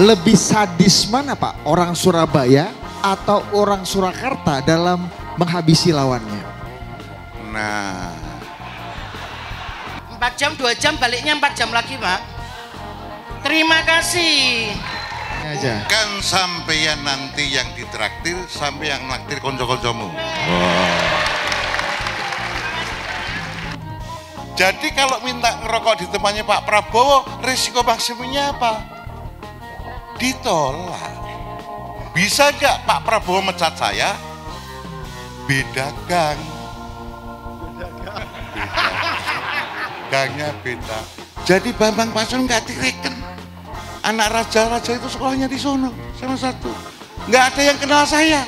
lebih sadis mana Pak? Orang Surabaya atau orang Surakarta dalam menghabisi lawannya? Nah. 4 jam, 2 jam, baliknya 4 jam lagi Pak. Terima kasih. Aja. Bukan yang nanti yang ditraktir, sampai yang naktir konco-koncomu. Wow. Jadi kalau minta ngerokok di temannya Pak Prabowo, risiko maksimumnya apa? ditolak. Bisa nggak Pak Prabowo mecat saya? Beda gang. Beda gang. Gangnya beda. Jadi Bambang Pasun nggak direken. Anak raja-raja itu sekolahnya di sono sama satu. Nggak ada yang kenal saya.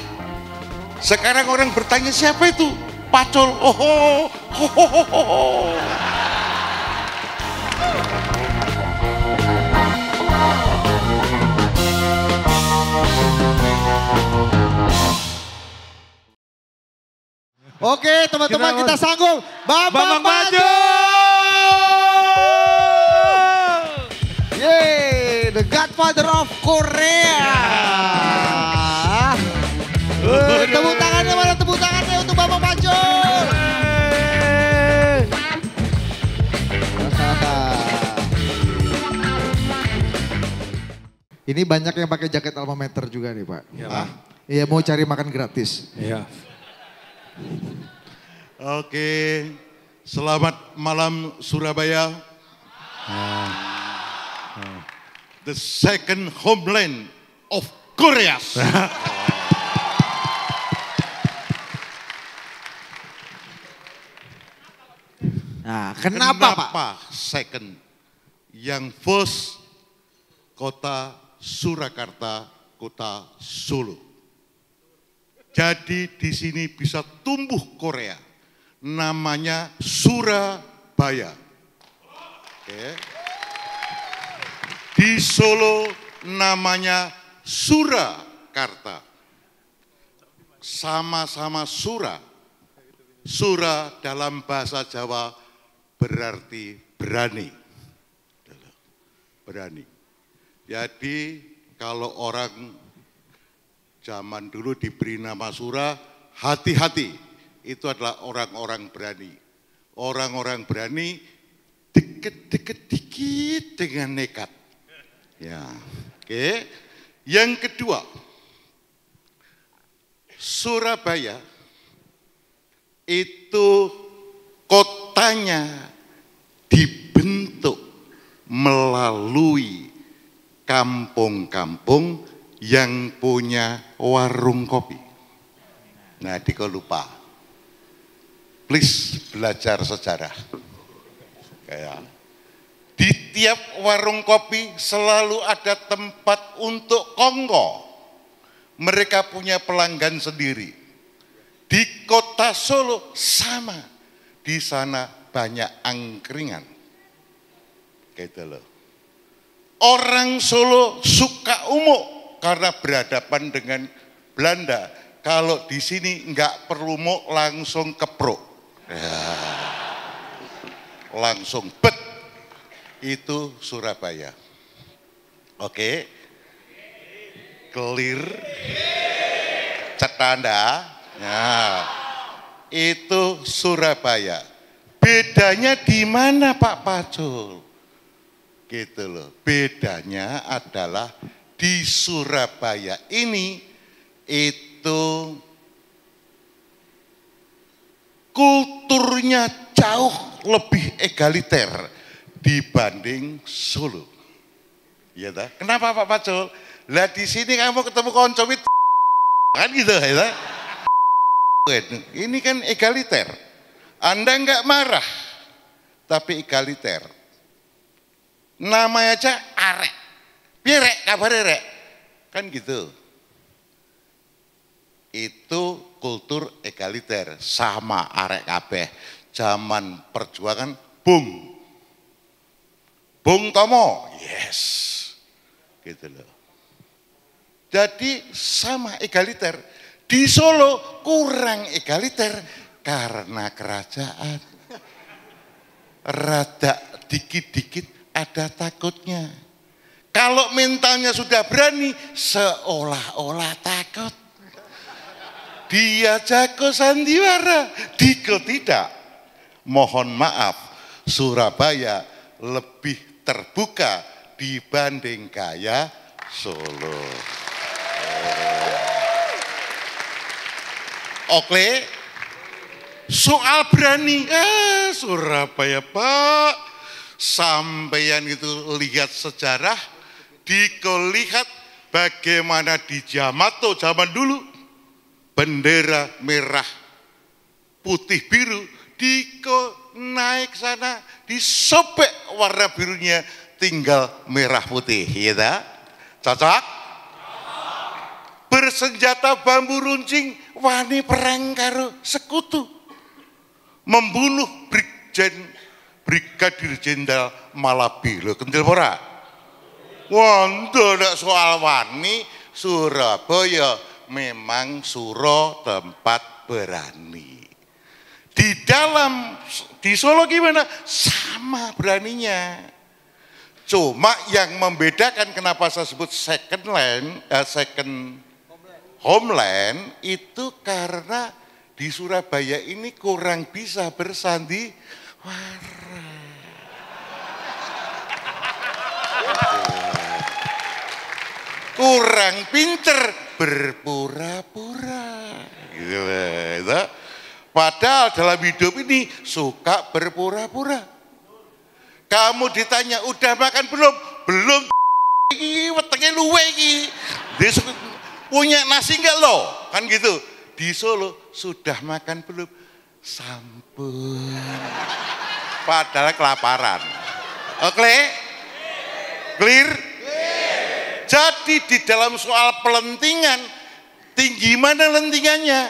Sekarang orang bertanya siapa itu? Pacul. oh, Oh, oh, oh, oh, oh. Oke teman-teman kita, kita sanggup. Bambang, Bambang Maju. Yeay, the godfather of Korea. Wey, eh, tepuk tangannya mana tepuk tangannya untuk Bapak Maju. Ini banyak yang pakai jaket alma mater juga nih Pak. Iya, ah, iya mau cari makan gratis. Iya. Oke, selamat malam Surabaya. The second homeland of Korea. Nah, kenapa, kenapa Pak? second? Yang first kota Surakarta, kota Solo. Jadi di sini bisa tumbuh Korea. Namanya Surabaya. Oke. Di Solo namanya Surakarta. Sama-sama Sura. Sura dalam bahasa Jawa berarti berani. Berani. Jadi kalau orang Zaman dulu diberi nama surah, hati-hati. Itu adalah orang-orang berani. Orang-orang berani deket-deket dikit dengan nekat. Ya, oke. Okay. Yang kedua, Surabaya itu kotanya dibentuk melalui kampung-kampung yang punya warung kopi. Nah, Diko lupa. Please belajar sejarah. Kayak di tiap warung kopi selalu ada tempat untuk kongko. Mereka punya pelanggan sendiri. Di kota Solo sama. Di sana banyak angkringan. Gitu loh. Orang Solo suka umuk karena berhadapan dengan Belanda. Kalau di sini nggak perlu mau langsung keprok. Ya. Langsung bet. Itu Surabaya. Oke. Clear. Cetanda. Ya. Itu Surabaya. Bedanya di mana Pak Pacul? Gitu loh. Bedanya adalah di Surabaya ini itu kulturnya jauh lebih egaliter dibanding Solo. Iya dah. Kenapa Pak Pacul? Lah di sini kamu ketemu konco itu kan gitu ya Ini kan egaliter. Anda nggak marah, tapi egaliter. Namanya aja arek. Pirek kabar rek? Kan gitu. Itu kultur egaliter sama arek kabeh. Zaman perjuangan bung Bung Tomo, yes. Gitu loh. Jadi sama egaliter. Di Solo kurang egaliter karena kerajaan. Rada dikit-dikit ada takutnya. Kalau mentalnya sudah berani, seolah-olah takut. Dia jago sandiwara, Dikel tidak. Mohon maaf, Surabaya lebih terbuka dibanding kaya Solo. Eh. Oke, soal berani, eh, Surabaya Pak, sampeyan itu lihat sejarah dikelihat bagaimana di Jamato zaman dulu bendera merah putih biru diko naik sana disobek warna birunya tinggal merah putih ya tak? cocok bersenjata bambu runcing wani perang karo sekutu membunuh brigjen brigadir jenderal Malabi lo kentil pora Wanda nek soal wani Surabaya memang suro tempat berani. Di dalam di Solo gimana? Sama beraninya. Cuma yang membedakan kenapa saya sebut second land, eh, second homeland. itu karena di Surabaya ini kurang bisa bersandi war. kurang pinter berpura-pura. Gitu, gitu. Padahal dalam hidup ini suka berpura-pura. Kamu ditanya, udah makan belum? Belum. Ini wetenge luwe iki. Punya nasi enggak lo? Kan gitu. Di Solo sudah makan belum? Sampun. Padahal kelaparan. Oke? Clear? Jadi di dalam soal pelentingan, tinggi mana lentingannya?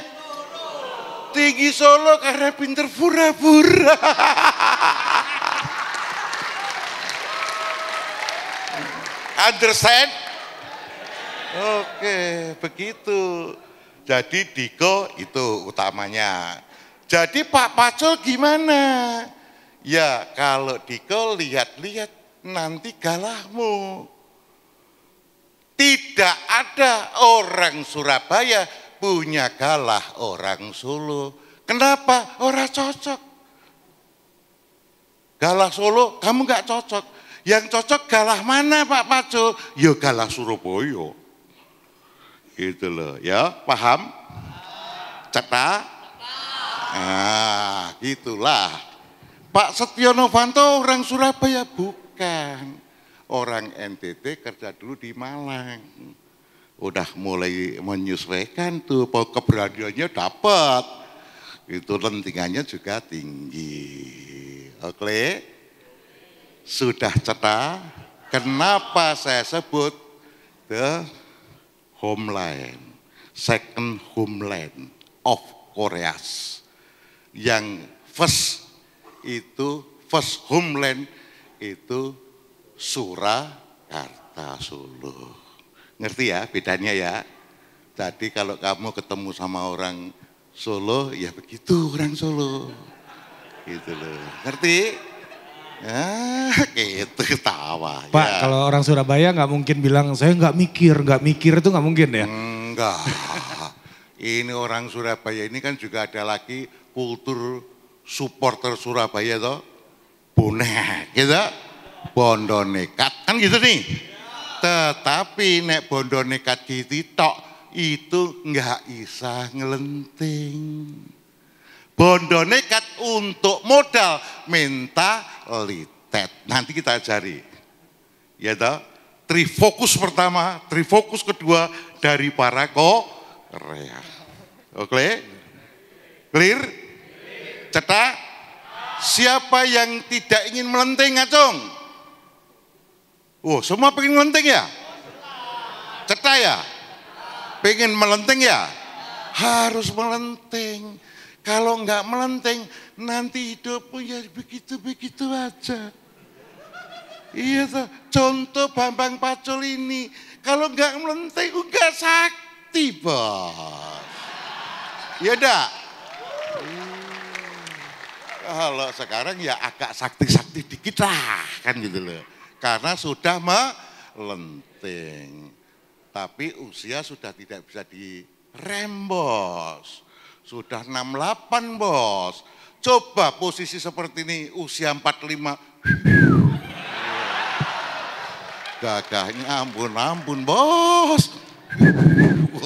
Tinggi Solo karena pinter pura-pura. Understand? Oke, okay, begitu. Jadi Diko itu utamanya. Jadi Pak Pacul gimana? Ya kalau Diko lihat-lihat nanti galahmu. Tidak ada orang Surabaya punya galah orang Solo. Kenapa? Orang cocok. Galah Solo, kamu nggak cocok. Yang cocok galah mana Pak Paco? Ya galah Surabaya. Gitu loh, ya paham? Cetak? Ah, gitulah. Pak Setiono Fanto orang Surabaya bukan. Orang NTT kerja dulu di Malang. Udah mulai menyesuaikan tuh, keberaniannya dapat. Itu lentingannya juga tinggi. Oke? Sudah cetak. Kenapa saya sebut the homeland, second homeland of Koreas. Yang first itu first homeland itu Surakarta Solo. Ngerti ya bedanya ya? Tadi kalau kamu ketemu sama orang Solo, ya begitu orang Solo. Gitu loh. Ngerti? Ah, gitu, ya, itu ketawa. Pak, ya. kalau orang Surabaya nggak mungkin bilang saya nggak mikir, nggak mikir itu nggak mungkin ya? Enggak. ini orang Surabaya ini kan juga ada lagi kultur supporter Surabaya toh bonek gitu bondo nekat kan gitu nih tetapi nek bondo nekat gitu tok itu nggak bisa ngelenting bondo nekat untuk modal minta litet nanti kita cari ya toh fokus pertama tri fokus kedua dari para Korea oke oh, okay? clear cetak siapa yang tidak ingin melenting ngacung? Oh, semua pengen melenting ya? Cetak ya? Pengen melenting ya? Harus melenting. Kalau enggak melenting, nanti hidupmu ya begitu-begitu aja. Iya, toh. contoh Bambang Pacul ini. Kalau enggak melenting, enggak sakti, bos. Iya dak? Iya. Kalau sekarang ya agak sakti-sakti dikit lah, kan gitu loh karena sudah melenting. Tapi usia sudah tidak bisa dirembos, sudah Sudah 68 bos. Coba posisi seperti ini usia 45 gagahnya ampun ampun bos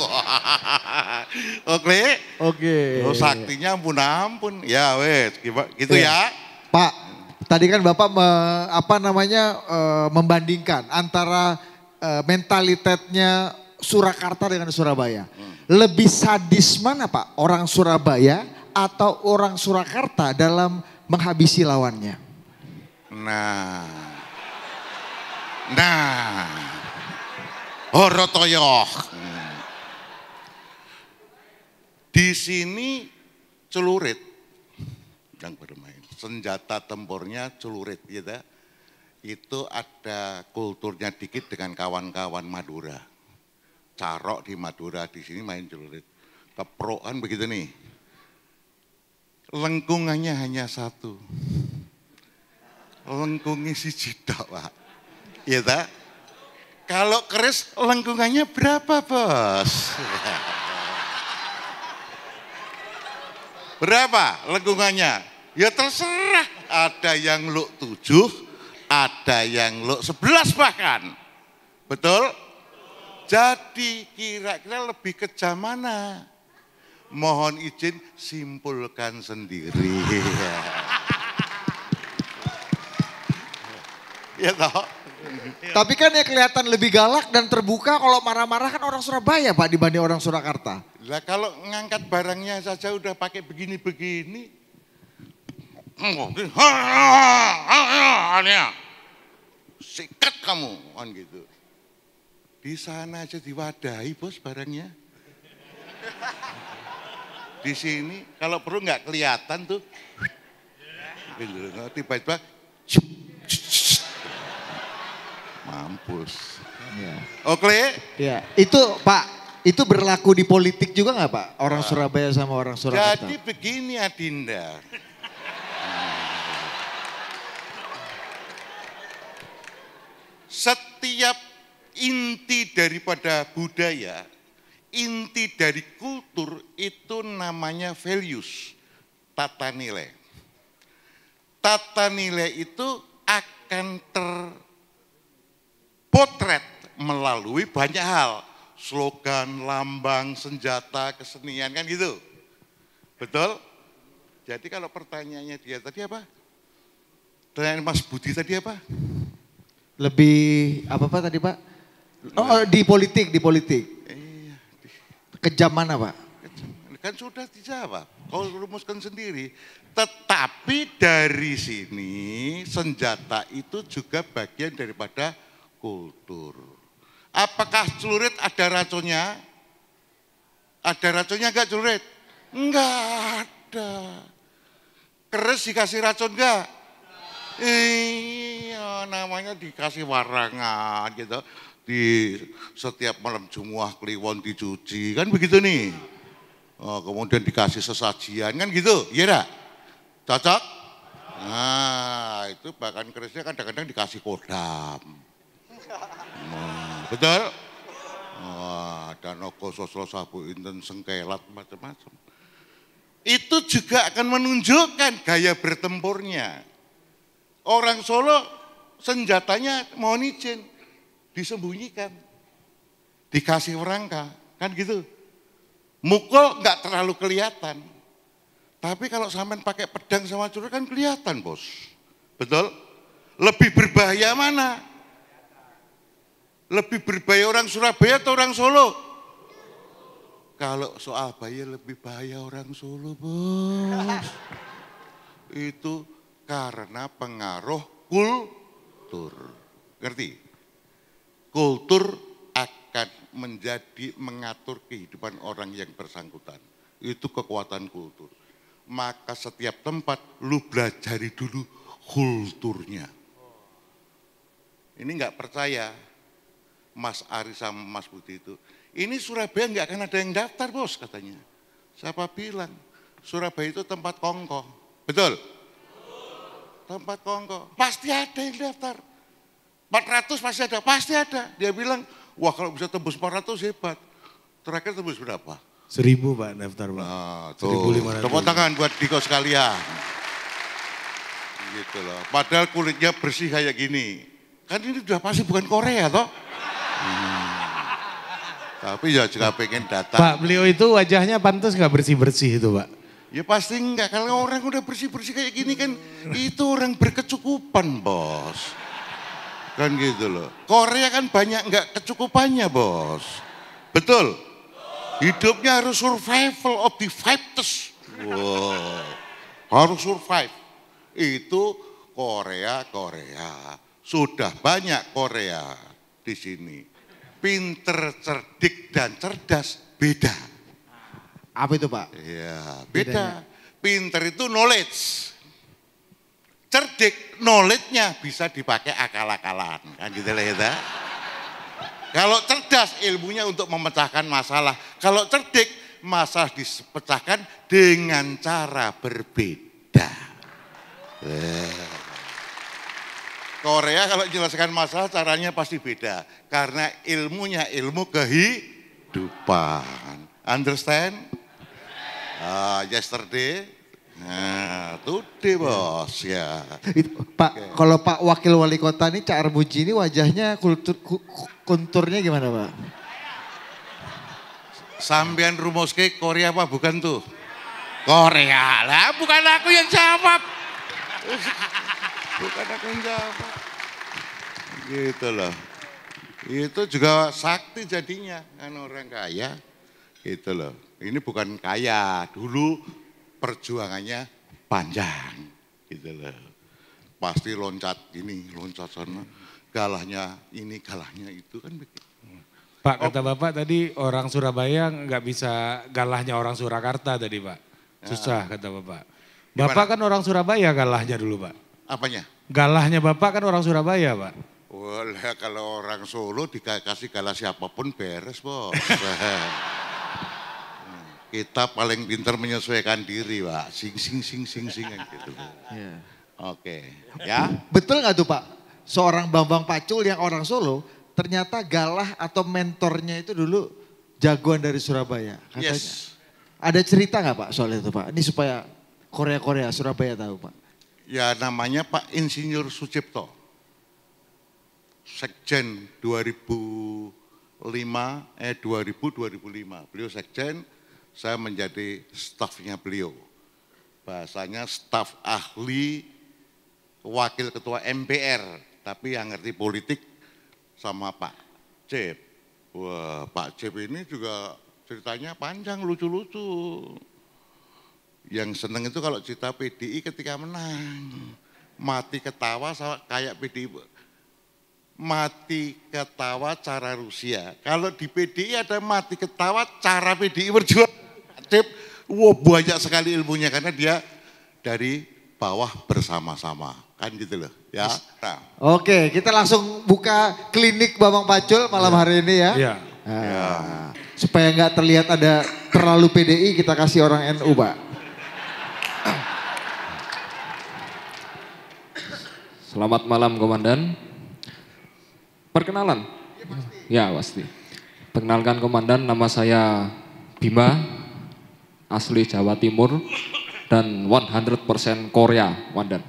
oke oke okay. Oh, saktinya ampun ampun ya wes gitu ya. pak Tadi kan Bapak me, apa namanya e, membandingkan antara e, mentalitasnya Surakarta dengan Surabaya. Hmm. Lebih sadis mana Pak? Orang Surabaya atau orang Surakarta dalam menghabisi lawannya? Nah. Nah. Horotoyoh. Oh, Di sini celurit yang bermain senjata tempurnya celurit gitu itu ada kulturnya dikit dengan kawan-kawan Madura. Carok di Madura di sini main celurit. Keprokan begitu nih. Lengkungannya hanya satu. Lengkungnya si jidak, Pak. Iya tak? Kalau keris lengkungannya berapa, Bos? berapa lengkungannya? Ya terserah. Ada yang lu tujuh, ada yang lu sebelas bahkan. Betul? Jadi kira-kira lebih kejam mana? Mohon izin simpulkan sendiri. ya toh. Tapi kan ya kelihatan lebih galak dan terbuka kalau marah-marah kan orang Surabaya Pak dibanding orang Surakarta. Lah kalau ngangkat barangnya saja udah pakai begini-begini sikat kamu kan gitu di sana aja diwadahi bos barangnya di sini kalau perlu nggak kelihatan tuh gitu tiba-tiba mampus ya. oke ya itu pak itu berlaku di politik juga nggak pak orang nah. Surabaya sama orang Surabaya jadi begini Adinda setiap inti daripada budaya, inti dari kultur itu namanya values, tata nilai. Tata nilai itu akan terpotret melalui banyak hal. Slogan, lambang, senjata, kesenian kan gitu. Betul? Jadi kalau pertanyaannya dia tadi apa? Pertanyaan Mas Budi tadi apa? Lebih apa Pak tadi Pak? Oh, oh, di politik, di politik. Iya. Kejam mana Pak? Kan sudah dijawab. Kau rumuskan sendiri. Tetapi dari sini senjata itu juga bagian daripada kultur. Apakah celurit ada racunnya? Ada racunnya enggak celurit? Enggak ada. keres dikasih racun enggak? Iya, namanya dikasih warangan gitu. Di setiap malam Jumuah Kliwon dicuci, kan begitu nih. Oh, kemudian dikasih sesajian, kan gitu, iya enggak? Cocok? Nah, itu bahkan kerisnya kadang-kadang dikasih kodam. Nah, betul? Wah, dan soslo sabu inten sengkelat macam-macam. Itu juga akan menunjukkan gaya bertempurnya. Orang Solo senjatanya mohon izin disembunyikan. Dikasih rangka, kan gitu. Mukul nggak terlalu kelihatan. Tapi kalau sampean pakai pedang sama curut kan kelihatan, Bos. Betul? Lebih berbahaya mana? Lebih berbahaya orang Surabaya atau orang Solo? Kalau soal bahaya lebih bahaya orang Solo, Bos. Itu karena pengaruh kultur. Ngerti? Kultur akan menjadi mengatur kehidupan orang yang bersangkutan. Itu kekuatan kultur. Maka setiap tempat lu belajar dulu kulturnya. Ini nggak percaya Mas Ari sama Mas Budi itu. Ini Surabaya nggak akan ada yang daftar bos katanya. Siapa bilang? Surabaya itu tempat kongkong, Betul? tempat kongko. Pasti ada yang daftar. 400 pasti ada, pasti ada. Dia bilang, wah kalau bisa tembus 400 hebat. Terakhir tembus berapa? Seribu Pak daftar Pak. Nah, tuh. Tepuk tangan buat Diko sekalian. Gitu loh. Padahal kulitnya bersih kayak gini. Kan ini sudah pasti bukan Korea toh. Hmm. Tapi ya juga pengen datang. Pak beliau itu wajahnya pantas nggak bersih-bersih itu Pak. Ya pasti enggak, kalau orang udah bersih-bersih kayak gini kan itu orang berkecukupan bos. Kan gitu loh. Korea kan banyak enggak kecukupannya bos. Betul? Hidupnya harus survival of the fittest, Wow. Harus survive. Itu Korea, Korea. Sudah banyak Korea di sini. Pinter, cerdik, dan cerdas beda. Apa itu Pak? Iya, beda. Pinter itu knowledge. Cerdik, knowledge-nya bisa dipakai akal-akalan. Kan gitu lah ya. Kalau cerdas ilmunya untuk memecahkan masalah. Kalau cerdik masalah dipecahkan dengan cara berbeda. Eh. Korea kalau jelaskan masalah caranya pasti beda. Karena ilmunya ilmu kehidupan. Understand? Uh, yesterday, Nah, today iya. bos ya. Itu, Pak, okay. kalau Pak Wakil Wali Kota ini Cak Armuji ini wajahnya kultur, ku, gimana Pak? Sambian ke Korea apa bukan tuh? Korea lah, bukan aku yang jawab. bukan aku yang jawab. Gitu loh. Itu juga sakti jadinya kan orang kaya. Gitu loh. Ini bukan kaya, dulu perjuangannya panjang gitu loh. Pasti loncat ini, loncat sana, galahnya ini, galahnya itu kan Pak, kata Bapak tadi orang Surabaya nggak bisa galahnya orang Surakarta tadi Pak. Ya. Susah ya. kata Bapak. Bapak Gimana? kan orang Surabaya galahnya dulu Pak. Apanya? Galahnya Bapak kan orang Surabaya Pak. Wah, kalau orang Solo dikasih galah siapapun beres bos. kita paling pintar menyesuaikan diri, Pak. Sing sing sing sing sing gitu. Yeah. Oke, okay. ya. Betul nggak tuh Pak? Seorang Bambang Pacul yang orang Solo ternyata galah atau mentornya itu dulu jagoan dari Surabaya. Katanya. Yes. Ada cerita nggak Pak soal itu Pak? Ini supaya Korea-Korea Surabaya tahu Pak. Ya namanya Pak Insinyur Sucipto. Sekjen 2000 2005 eh 2000 2005 beliau sekjen saya menjadi stafnya beliau. Bahasanya staf ahli wakil ketua MPR, tapi yang ngerti politik sama Pak Cep. Wah, Pak Cep ini juga ceritanya panjang, lucu-lucu. Yang seneng itu kalau cerita PDI ketika menang. Mati ketawa sama kayak PDI. Mati ketawa cara Rusia. Kalau di PDI ada mati ketawa cara PDI berjuang. Khatib, wow banyak sekali ilmunya karena dia dari bawah bersama-sama. Kan gitu loh ya. Nah. Oke, kita langsung buka klinik Bambang Pacul malam ya. hari ini ya. Iya. Nah, ya. Supaya nggak terlihat ada terlalu PDI kita kasih orang NU, Pak. Selamat malam, Komandan. Perkenalan. Ya pasti. ya, pasti. Perkenalkan Komandan, nama saya Bima, asli Jawa Timur dan 100% Korea, Wandan.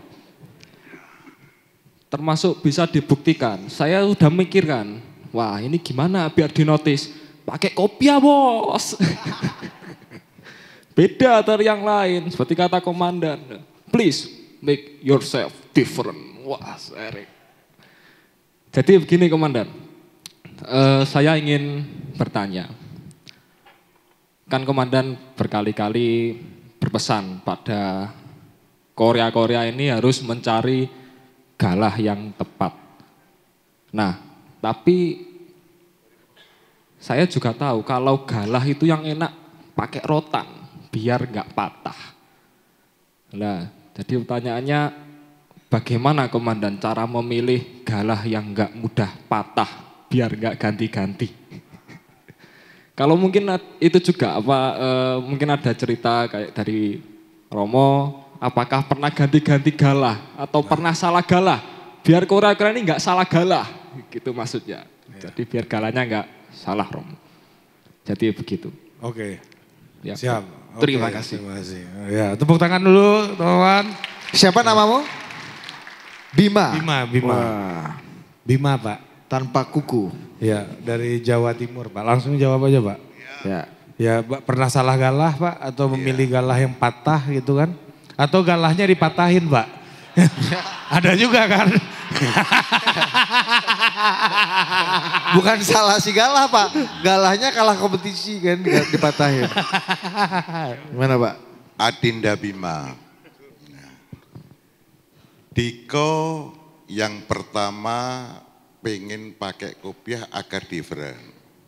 Termasuk bisa dibuktikan. Saya sudah mikirkan, wah ini gimana biar dinotis? Pakai kopi ya bos. Beda dari yang lain, seperti kata komandan. Please make yourself different. Wah, sering. Jadi begini komandan, uh, saya ingin bertanya kan komandan berkali-kali berpesan pada Korea-Korea ini harus mencari galah yang tepat. Nah, tapi saya juga tahu kalau galah itu yang enak pakai rotan biar nggak patah. Nah, jadi pertanyaannya bagaimana komandan cara memilih galah yang nggak mudah patah biar nggak ganti-ganti? Kalau mungkin itu juga apa e, mungkin ada cerita kayak dari Romo, apakah pernah ganti-ganti galah atau nah. pernah salah galah? Biar kura-kura ini nggak salah galah, gitu maksudnya. Ya. Jadi biar galanya nggak salah Romo. Jadi begitu. Oke. Ya. Siap. Okay. Terima kasih. Terima kasih. Ya, tepuk tangan dulu, teman-teman. Siapa ya. namamu? Bima. Bima, Bima. Wah. Bima, Pak tanpa kuku. Ya, dari Jawa Timur, Pak. Langsung jawab aja, Pak. Ya. Ya, Pak, pernah salah galah, Pak, atau memilih galah yang patah gitu kan? Atau galahnya dipatahin, Pak? Ada juga kan? Bukan salah si galah, Pak. Galahnya kalah kompetisi kan dipatahin. Gimana, Pak? Adinda Bima. Diko yang pertama pengen pakai kopiah agar different.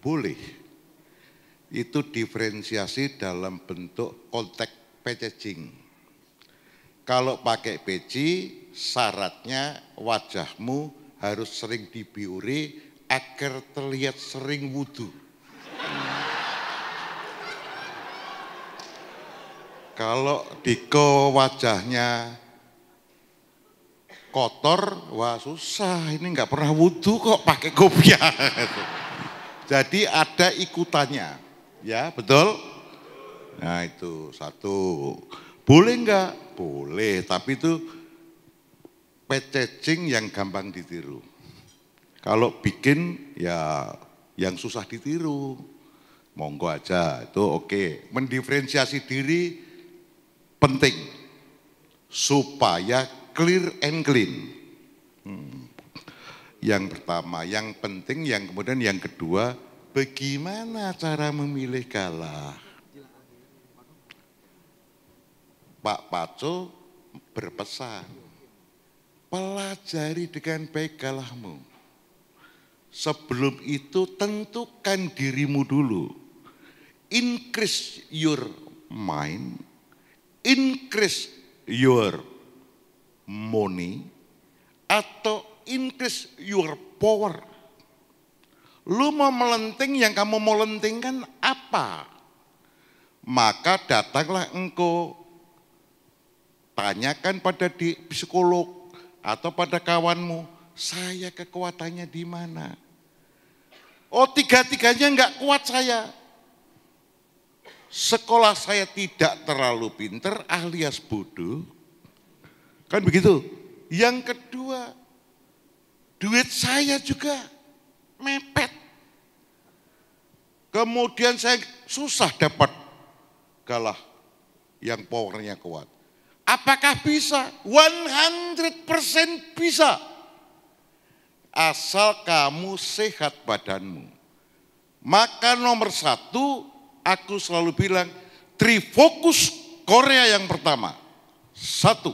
Boleh. Itu diferensiasi dalam bentuk konteks packaging. Kalau pakai peci, syaratnya wajahmu harus sering dibiuri agar terlihat sering wudhu. Kalau Diko wajahnya kotor, wah susah ini nggak pernah wudhu kok pakai kopiah. Jadi ada ikutannya, ya betul? Nah itu satu. Boleh nggak? Boleh, tapi itu pececing yang gampang ditiru. Kalau bikin ya yang susah ditiru, monggo aja itu oke. Mendiferensiasi diri penting supaya clear and clean. Hmm. Yang pertama, yang penting, yang kemudian yang kedua, bagaimana cara memilih kalah? Pak Paco berpesan, pelajari dengan baik kalahmu. Sebelum itu tentukan dirimu dulu. Increase your mind, increase your money atau increase your power. Lu mau melenting yang kamu mau lentingkan apa? Maka datanglah engkau. Tanyakan pada di psikolog atau pada kawanmu, saya kekuatannya di mana? Oh tiga-tiganya enggak kuat saya. Sekolah saya tidak terlalu pinter alias bodoh Kan begitu. Yang kedua, duit saya juga mepet. Kemudian saya susah dapat galah yang powernya kuat. Apakah bisa? 100% bisa. Asal kamu sehat badanmu. Maka nomor satu, aku selalu bilang, trifokus Korea yang pertama. Satu,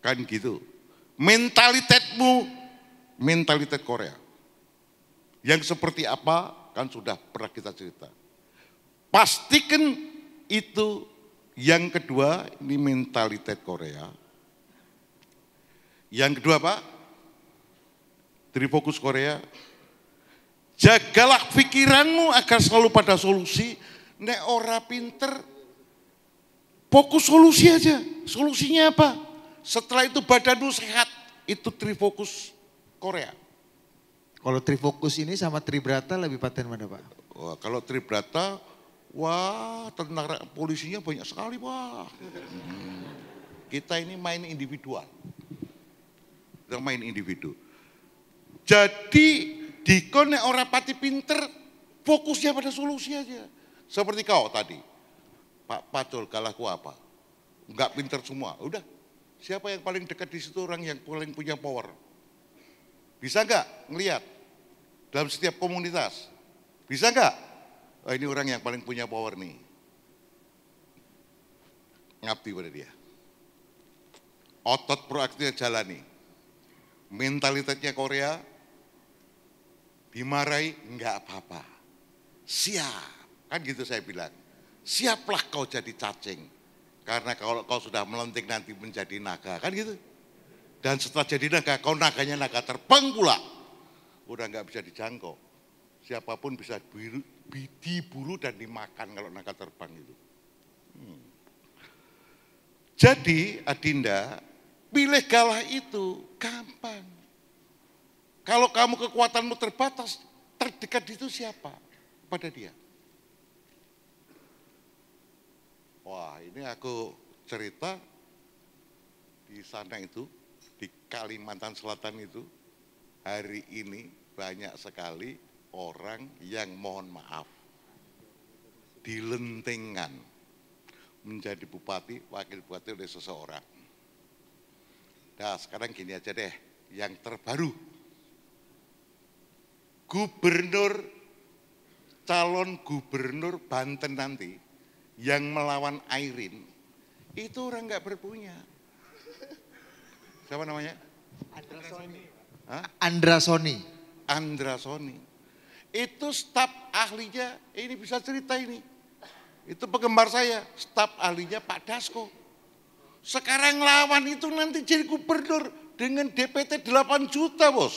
Kan gitu. Mentalitetmu, mentalitet Korea. Yang seperti apa kan sudah pernah kita cerita. Pastikan itu yang kedua ini mentalitet Korea. Yang kedua Pak, dari Korea, jagalah pikiranmu agar selalu pada solusi. Nek ora pinter, fokus solusi aja. Solusinya apa? setelah itu badanmu sehat. Itu trifokus Korea. Kalau trifokus ini sama tribrata lebih paten mana Pak? Wah, kalau tribrata, wah tentara polisinya banyak sekali Pak. Kita ini main individual. Kita main individu. Jadi dikone orang pati pinter, fokusnya pada solusi aja. Seperti kau tadi, Pak Pacul kalah ku apa? Enggak pinter semua, udah Siapa yang paling dekat di situ orang yang paling punya power? Bisa nggak ngelihat dalam setiap komunitas? Bisa nggak? Oh, ini orang yang paling punya power nih. Ngabdi pada dia. Otot proaktifnya jalani. Mentalitasnya Korea, dimarahi nggak apa-apa. Siap, kan gitu saya bilang. Siaplah kau jadi cacing. Karena kalau kau sudah melenting nanti menjadi naga, kan gitu. Dan setelah jadi naga, kau naganya naga terbang pula. Udah nggak bisa dijangkau. Siapapun bisa biru, diburu dan dimakan kalau naga terbang itu. Hmm. Jadi Adinda, pilih galah itu gampang. Kalau kamu kekuatanmu terbatas, terdekat itu siapa? Pada dia. Wah, ini aku cerita di sana itu, di Kalimantan Selatan itu, hari ini banyak sekali orang yang mohon maaf, dilentingkan menjadi bupati, wakil bupati oleh seseorang. Nah sekarang gini aja deh, yang terbaru. Gubernur, calon gubernur Banten nanti, yang melawan Airin itu orang nggak berpunya. Siapa namanya? Andrasoni. Hah? Andrasoni. Andrasoni. Itu staf ahlinya, ini bisa cerita ini. Itu penggemar saya, staf ahlinya Pak Dasko. Sekarang lawan itu nanti jadi gubernur dengan DPT 8 juta bos.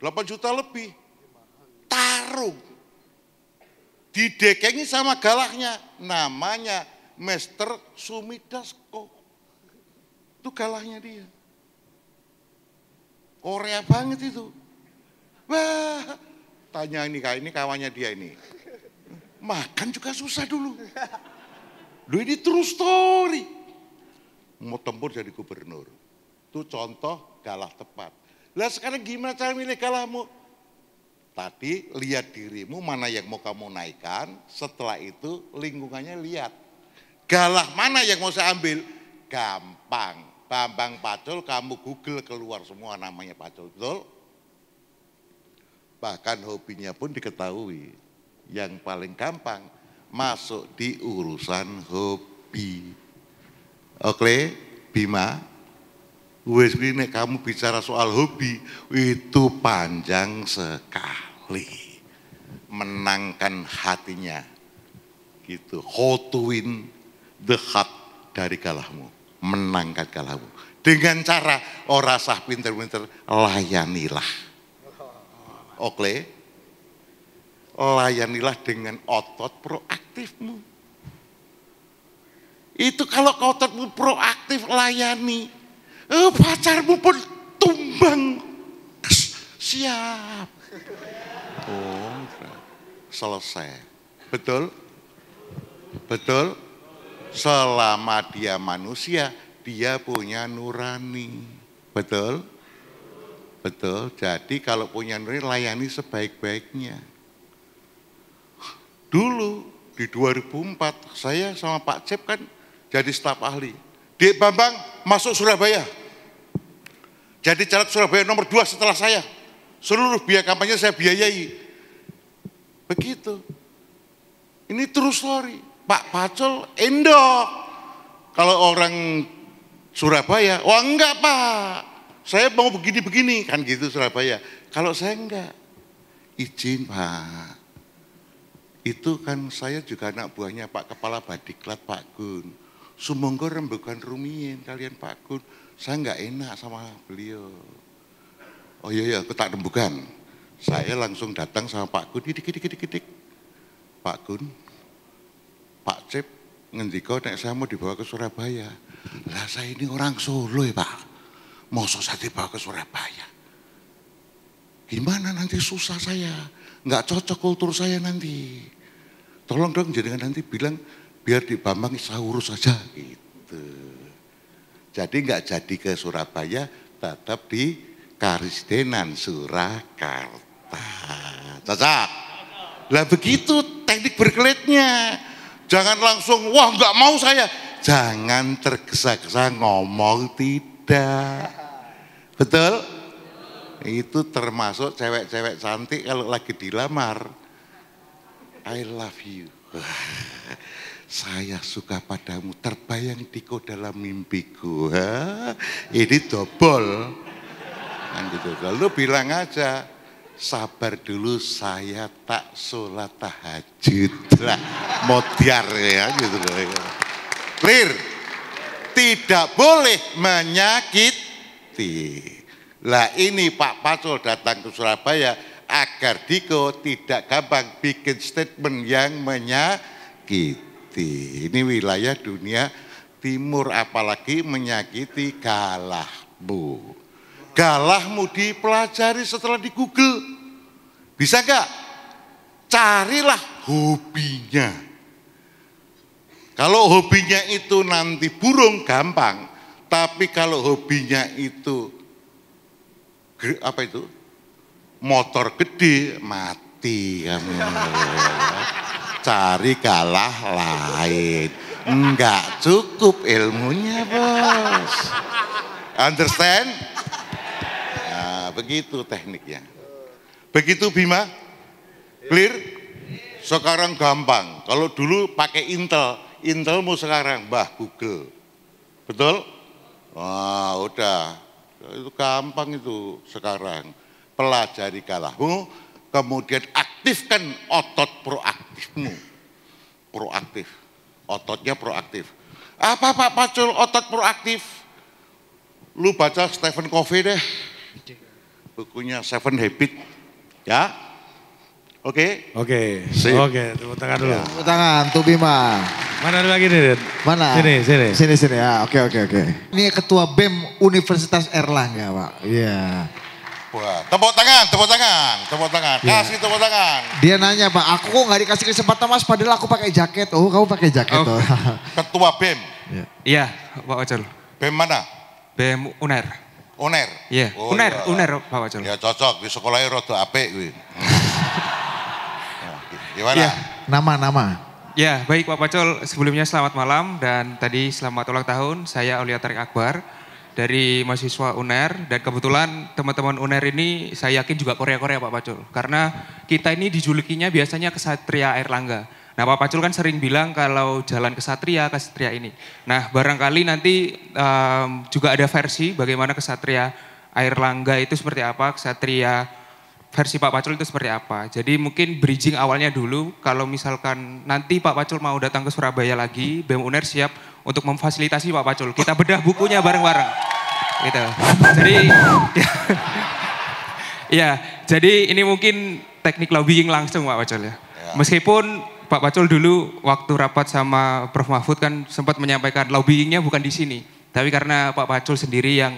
8 juta lebih. Tarung didekengi sama galahnya. Namanya master Sumidasko. Itu galahnya dia. Korea banget itu. Wah, tanya ini kak, ini kawannya dia ini. Makan juga susah dulu. Lu ini true story. Mau tempur jadi gubernur. Itu contoh galah tepat. Lah sekarang gimana cara milih galahmu? Tadi lihat dirimu mana yang mau kamu naikkan, setelah itu lingkungannya lihat. Galah mana yang mau saya ambil? Gampang. Bambang Pacul kamu google keluar semua namanya Pacul, betul? Bahkan hobinya pun diketahui. Yang paling gampang masuk di urusan hobi. Oke, Bima, wes kamu bicara soal hobi itu panjang sekali li menangkan hatinya gitu Hotuin to the heart dari kalahmu menangkan kalahmu dengan cara ora oh sah pinter-pinter layanilah oke okay. layanilah dengan otot proaktifmu itu kalau ototmu proaktif layani eh, pacarmu pun tumbang siap Oh, selesai. Betul? Betul? Selama dia manusia, dia punya nurani. Betul? Betul. Jadi kalau punya nurani, layani sebaik-baiknya. Dulu di 2004, saya sama Pak Cep kan jadi staf ahli. Dek Bambang masuk Surabaya. Jadi calon Surabaya nomor dua setelah saya. Seluruh biaya kampanye saya biayai. Begitu. Ini terus story. Pak Pacul endok. Kalau orang Surabaya, wah enggak Pak. Saya mau begini-begini, kan gitu Surabaya. Kalau saya enggak, izin Pak. Itu kan saya juga anak buahnya Pak Kepala Badiklat Pak Gun. Sumonggo rembukan rumiin kalian Pak Gun. Saya enggak enak sama beliau. Oh iya iya, aku tak rembukan. Saya langsung datang sama Pak Gun, dik dik dik dik. Pak Gun, Pak Cip, ngendiko nek saya mau dibawa ke Surabaya. Lah saya ini orang Solo ya Pak. mau susah dibawa ke Surabaya. Gimana nanti susah saya, nggak cocok kultur saya nanti. Tolong dong jangan nanti bilang biar di Bambang saya urus saja gitu. Jadi nggak jadi ke Surabaya, tetap di Karistenan Surakarta. Cocok. Lah begitu teknik berkelitnya. Jangan langsung, wah nggak mau saya. Jangan tergesa-gesa ngomong tidak. Betul? Itu termasuk cewek-cewek cantik kalau lagi dilamar. I love you. saya suka padamu terbayang diko dalam mimpiku. Ini dobol. Kan gitu. Lalu bilang aja, sabar dulu saya tak sholat tahajud lah. Modiar ya gitu loh. Ya. Clear. Tidak boleh menyakiti. Lah ini Pak Pacul datang ke Surabaya agar Diko tidak gampang bikin statement yang menyakiti. Ini wilayah dunia timur apalagi menyakiti kalahmu. Galahmu dipelajari setelah di Google. Bisa gak? Carilah hobinya. Kalau hobinya itu nanti burung gampang, tapi kalau hobinya itu apa itu? Motor gede mati kamu. Cari kalah lain. Enggak cukup ilmunya, Bos. Understand? begitu tekniknya. Begitu Bima? Clear? Sekarang gampang. Kalau dulu pakai Intel, Intelmu sekarang bah Google. Betul? Wah, udah. Itu gampang itu sekarang. Pelajari kalahmu, kemudian aktifkan otot proaktifmu. Proaktif. Ototnya proaktif. Apa Pak Pacul otot proaktif? Lu baca Stephen Covey deh bukunya Seven Habit ya oke oke okay. oke tepuk tangan dulu ya. tepuk tangan tuh Bima mana lagi nih Den? mana sini sini sini sini ya oke okay, oke okay, oke okay. ini ketua bem Universitas Erlangga pak iya yeah. Wah, tepuk tangan, tepuk tangan, tepuk tangan. Iya. Kasih tepuk tangan. Dia nanya, Pak, aku kok nggak dikasih kesempatan Mas padahal aku pakai jaket. Oh, kamu pakai jaket. Oh. oh. Ketua BEM. Iya, yeah. yeah, Pak Ocer. BEM mana? BEM UNER. Uner. Iya. Oh, uner, iya. uner Pak Wacul. Ya cocok, di sekolahnya rada apik kuwi. Ya, gimana? Ya. Nama, nama. Ya, baik Pak Pacul. Sebelumnya selamat malam dan tadi selamat ulang tahun. Saya Aulia Tarik Akbar dari mahasiswa UNER dan kebetulan teman-teman UNER ini saya yakin juga Korea-Korea Pak Pacul. Karena kita ini dijulukinya biasanya kesatria Air Langga. Nah Pak Pacul kan sering bilang kalau jalan ke Satria ke Satria ini. Nah barangkali nanti um, juga ada versi bagaimana kesatria air langga itu seperti apa, kesatria versi Pak Pacul itu seperti apa. Jadi mungkin bridging awalnya dulu, kalau misalkan nanti Pak Pacul mau datang ke Surabaya lagi, BEM UNER siap untuk memfasilitasi Pak Pacul. Kita bedah bukunya bareng-bareng. Gitu. Jadi, ya, ya, jadi ini mungkin teknik lobbying langsung Pak Pacul ya. Iya. Meskipun Pak Pacul dulu waktu rapat sama Prof Mahfud kan sempat menyampaikan lobbyingnya bukan di sini, tapi karena Pak Pacul sendiri yang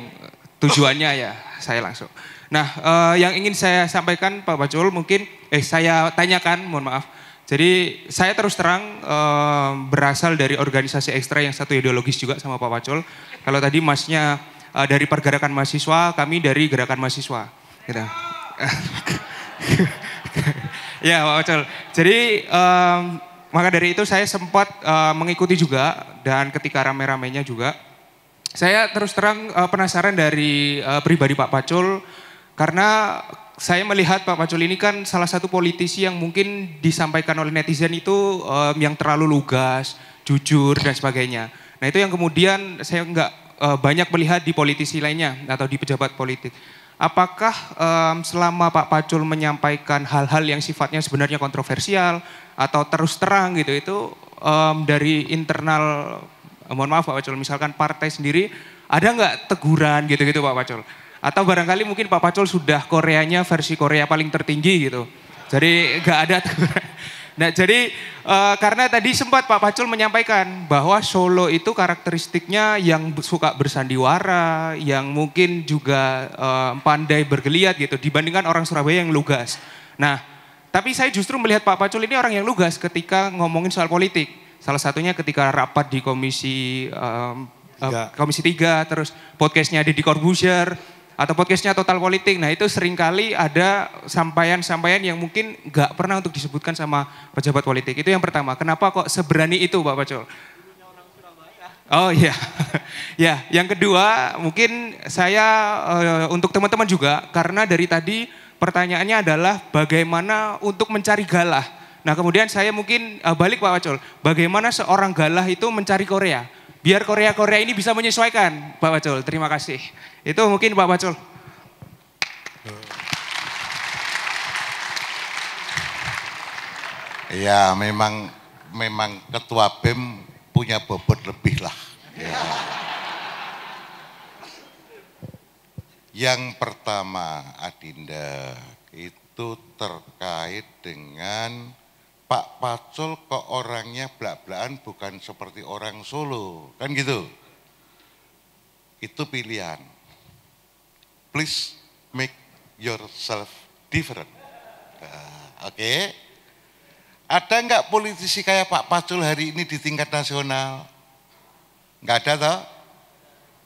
tujuannya ya saya langsung. Nah, uh, yang ingin saya sampaikan Pak Pacul mungkin eh saya tanyakan, mohon maaf. Jadi saya terus terang uh, berasal dari organisasi ekstra yang satu ideologis juga sama Pak Pacul. Kalau tadi masnya uh, dari pergerakan mahasiswa, kami dari gerakan mahasiswa. Gitu. ya Pak Pacul. Jadi um, maka dari itu saya sempat uh, mengikuti juga dan ketika rame-ramenya juga saya terus terang uh, penasaran dari uh, pribadi Pak Pacul karena saya melihat Pak Pacul ini kan salah satu politisi yang mungkin disampaikan oleh netizen itu um, yang terlalu lugas, jujur dan sebagainya. Nah itu yang kemudian saya nggak banyak melihat di politisi lainnya atau di pejabat politik. Apakah um, selama Pak Pacul menyampaikan hal-hal yang sifatnya sebenarnya kontroversial atau terus terang gitu itu um, dari internal mohon maaf Pak Pacul misalkan partai sendiri ada nggak teguran gitu-gitu Pak Pacul? Atau barangkali mungkin Pak Pacul sudah Koreanya versi Korea paling tertinggi gitu. Jadi nggak ada teguran. Nah, jadi uh, karena tadi sempat Pak Pacul menyampaikan bahwa Solo itu karakteristiknya yang suka bersandiwara, yang mungkin juga uh, pandai bergeliat gitu dibandingkan orang Surabaya yang lugas. Nah, tapi saya justru melihat Pak Pacul ini orang yang lugas ketika ngomongin soal politik. Salah satunya ketika rapat di komisi um, komisi 3 terus podcastnya Deddy Corbuzier atau podcastnya Total Politik. Nah itu seringkali ada sampaian-sampaian yang mungkin nggak pernah untuk disebutkan sama pejabat politik. Itu yang pertama. Kenapa kok seberani itu Pak Pacul? Oh iya, ya. Yang kedua mungkin saya eh, untuk teman-teman juga karena dari tadi pertanyaannya adalah bagaimana untuk mencari galah. Nah kemudian saya mungkin eh, balik Pak Wacul, bagaimana seorang galah itu mencari Korea? Biar Korea-Korea ini bisa menyesuaikan, Pak Bacol. Terima kasih. Itu mungkin Pak Bacol. Ya, memang memang ketua BEM punya bobot lebih lah. Ya. Yang pertama, Adinda, itu terkait dengan Pak Pacul ke orangnya blak-blakan bukan seperti orang Solo, kan gitu. Itu pilihan. Please make yourself different. Nah, Oke. Okay. Ada nggak politisi kayak Pak Pacul hari ini di tingkat nasional? Nggak ada toh?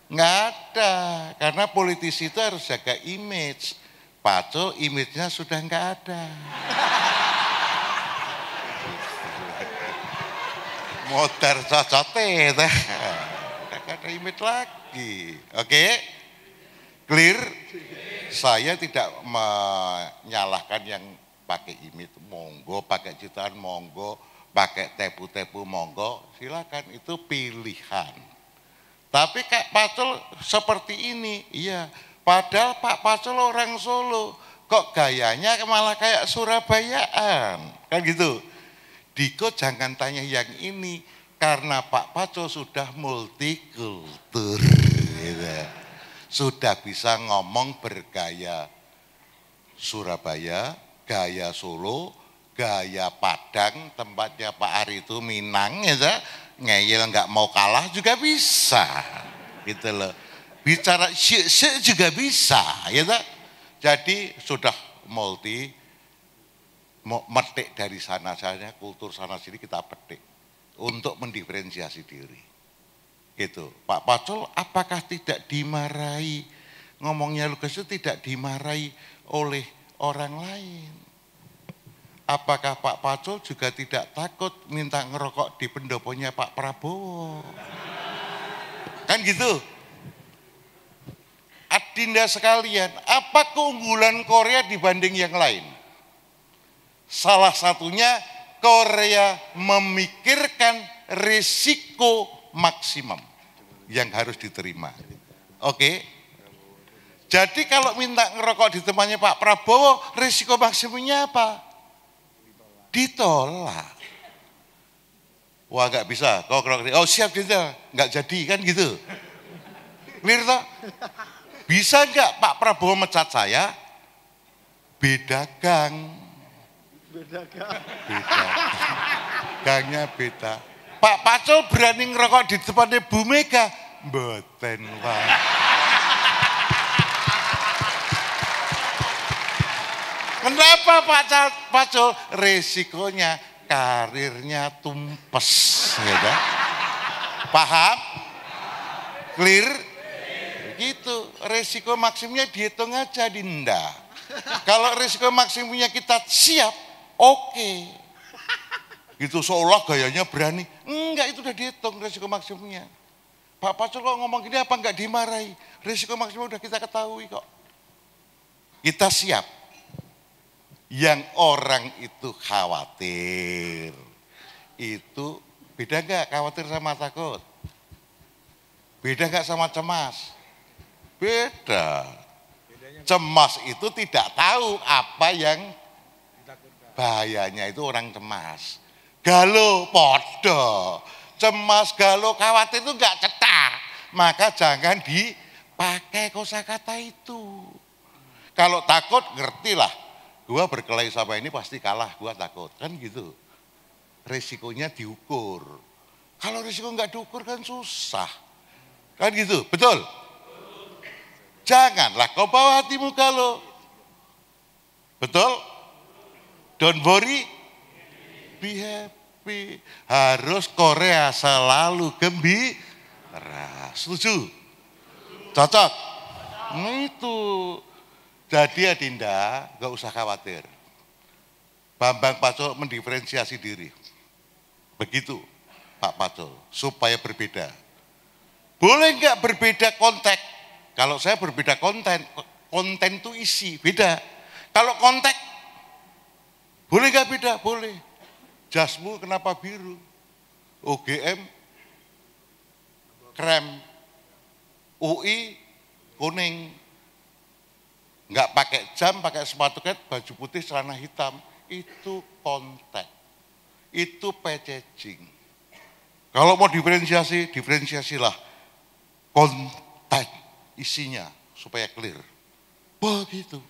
Nggak ada, karena politisi itu harus jaga image. Pacul image-nya sudah nggak ada. Motor cocote teh. ada imit lagi. Oke. Clear? Saya tidak menyalahkan yang pakai imit monggo, pakai jutaan monggo, pakai tepu-tepu monggo, silakan itu pilihan. Tapi Kak Pacul seperti ini, iya. Padahal Pak Pacul orang Solo, kok gayanya malah kayak Surabayaan, kan gitu. Diko jangan tanya yang ini, karena Pak Paco sudah multikultur. Gitu. Sudah bisa ngomong bergaya Surabaya, gaya Solo, gaya Padang, tempatnya Pak Ari itu Minang, gitu. ngeyel nggak mau kalah juga bisa. Gitu loh. Bicara sih juga bisa. Gitu. Jadi sudah multi metik dari sana sana kultur sana sini kita petik untuk mendiferensiasi diri gitu Pak Pacul apakah tidak dimarahi ngomongnya Lukas itu tidak dimarahi oleh orang lain apakah Pak Pacul juga tidak takut minta ngerokok di pendoponya Pak Prabowo kan gitu Adinda sekalian apa keunggulan Korea dibanding yang lain Salah satunya Korea memikirkan risiko maksimum yang harus diterima. Oke. Jadi kalau minta ngerokok di temannya Pak Prabowo, risiko maksimumnya apa? Ditolak. Wah nggak bisa, kau -kerok. Oh siap gitu, nggak jadi kan gitu. toh? bisa nggak Pak Prabowo mecat saya? Beda gang. Beda kak. Beda. Gangnya beda. Pak Pacul berani ngerokok di tempatnya Bu Mega. Beten Pak. Kenapa Pak Pacul? Resikonya karirnya tumpes. Gitu. Paham? Clear? Gitu. Resiko maksimumnya dihitung aja, Dinda. Kalau resiko maksimumnya kita siap, oke. Okay. Gitu seolah gayanya berani. Enggak itu udah dihitung resiko maksimumnya. Pak Pacul kok ngomong gini apa enggak dimarahi. Resiko maksimum udah kita ketahui kok. Kita siap. Yang orang itu khawatir. Itu beda enggak khawatir sama takut? Beda enggak sama cemas? Beda. Cemas itu tidak tahu apa yang Bahayanya itu orang cemas. Galau podo. Cemas, galau, khawatir itu enggak cetak. Maka jangan dipakai kosa kata itu. Kalau takut ngertilah. Gua berkelahi sama ini pasti kalah, gua takut. Kan gitu. Resikonya diukur. Kalau risiko nggak diukur kan susah. Kan gitu, betul? Janganlah kau bawa hatimu kalau. Betul? Don't worry, be happy. Harus Korea selalu gembira. Setuju? Cocok? Nah, itu. Jadi Adinda, gak usah khawatir. Bambang Pacul mendiferensiasi diri. Begitu Pak Pacul, supaya berbeda. Boleh nggak berbeda kontak? Kalau saya berbeda konten, konten itu isi, beda. Kalau konteks boleh nggak beda? Boleh. Jasmu kenapa biru? OGM krem. UI kuning. Nggak pakai jam, pakai sepatu ket, baju putih, celana hitam. Itu kontak. Itu packaging. Kalau mau diferensiasi, diferensiasilah. Kontak isinya supaya clear. Begitu.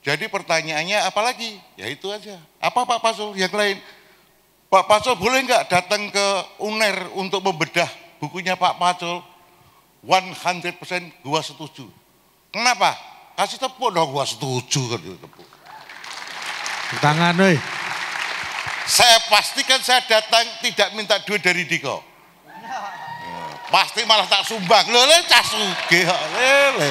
Jadi pertanyaannya apalagi? Ya itu aja. Apa Pak Pasul yang lain? Pak Pasul boleh nggak datang ke UNER untuk membedah bukunya Pak Pasul? 100% gua setuju. Kenapa? Kasih tepuk dong, gua setuju kan tepuk. Tangan, nih. Saya pastikan saya datang tidak minta duit dari Diko. Pasti malah tak sumbang. Lele cah suge, lele.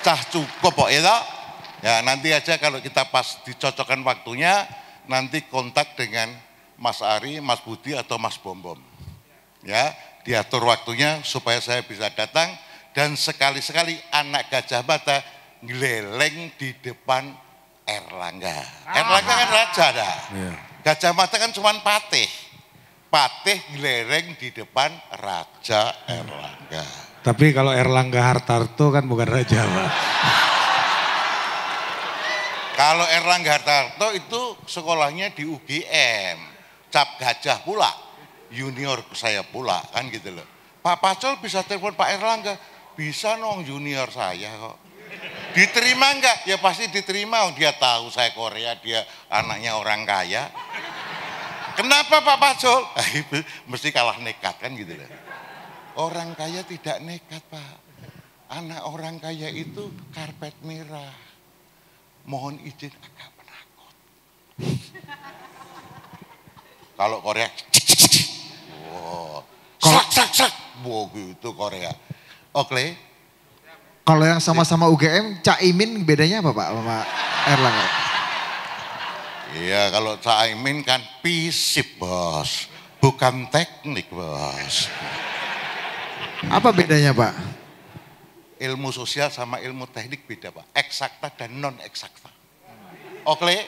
Cah cukup kok ya tak? Ya nanti aja kalau kita pas dicocokkan waktunya, nanti kontak dengan Mas Ari, Mas Budi atau Mas Bombom. Ya, diatur waktunya supaya saya bisa datang dan sekali-sekali anak Gajah bata ngeleleng di depan Erlangga. Ah. Erlangga kan raja dah. Iya. Gajah Mata kan cuma patih. Patih ngelereng di depan Raja Erlangga. Tapi kalau Erlangga Hartarto kan bukan raja, Pak. Kalau Erlangga Hartarto itu sekolahnya di UGM, cap gajah pula, junior saya pula kan gitu loh. Pak Pacol bisa telepon Pak Erlangga, bisa nong junior saya kok. Diterima enggak? Ya pasti diterima, oh, dia tahu saya Korea, dia anaknya orang kaya. Kenapa Pak Pacol? Nah, mesti kalah nekat kan gitu loh. Orang kaya tidak nekat Pak. Anak orang kaya itu karpet merah mohon izin agak penakut. Kalau Korea, wow. sak sak sak, wow gitu Korea. Oke. Kalau yang sama-sama UGM, Cak Imin bedanya apa Pak sama Erlangga? Iya kalau Cak Imin kan pisip bos, bukan teknik bos. Apa bedanya Pak? ilmu sosial sama ilmu teknik beda Pak. Eksakta dan non eksakta. Oke?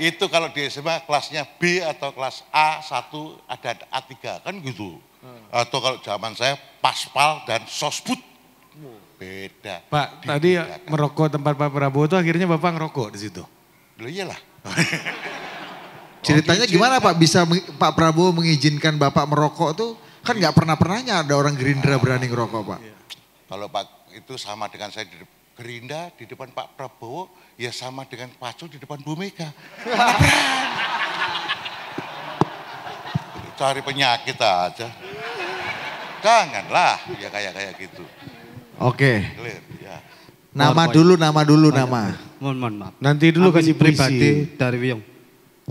Itu kalau di SMA kelasnya B atau kelas A1 ada A3 kan gitu. Hmm. Atau kalau zaman saya paspal dan sosput Beda. Pak, tadi kan? merokok tempat Pak Prabowo itu akhirnya Bapak ngerokok di situ. Loh iyalah. Ceritanya Oke, gimana Pak bisa Pak Prabowo mengizinkan Bapak merokok tuh kan nggak pernah pernahnya ada orang Gerindra ah. berani ngerokok Pak. Iya. Kalau Pak itu sama dengan saya di Gerinda di depan Pak Prabowo, ya sama dengan Pacu di depan Bu Mega. Cari penyakit aja. Janganlah ya kayak kayak gitu. Oke. ya. Nama Mohon dulu, nama dulu, nama. Mohon, mohon maaf. Nanti dulu kasih pribadi dari Wiyong.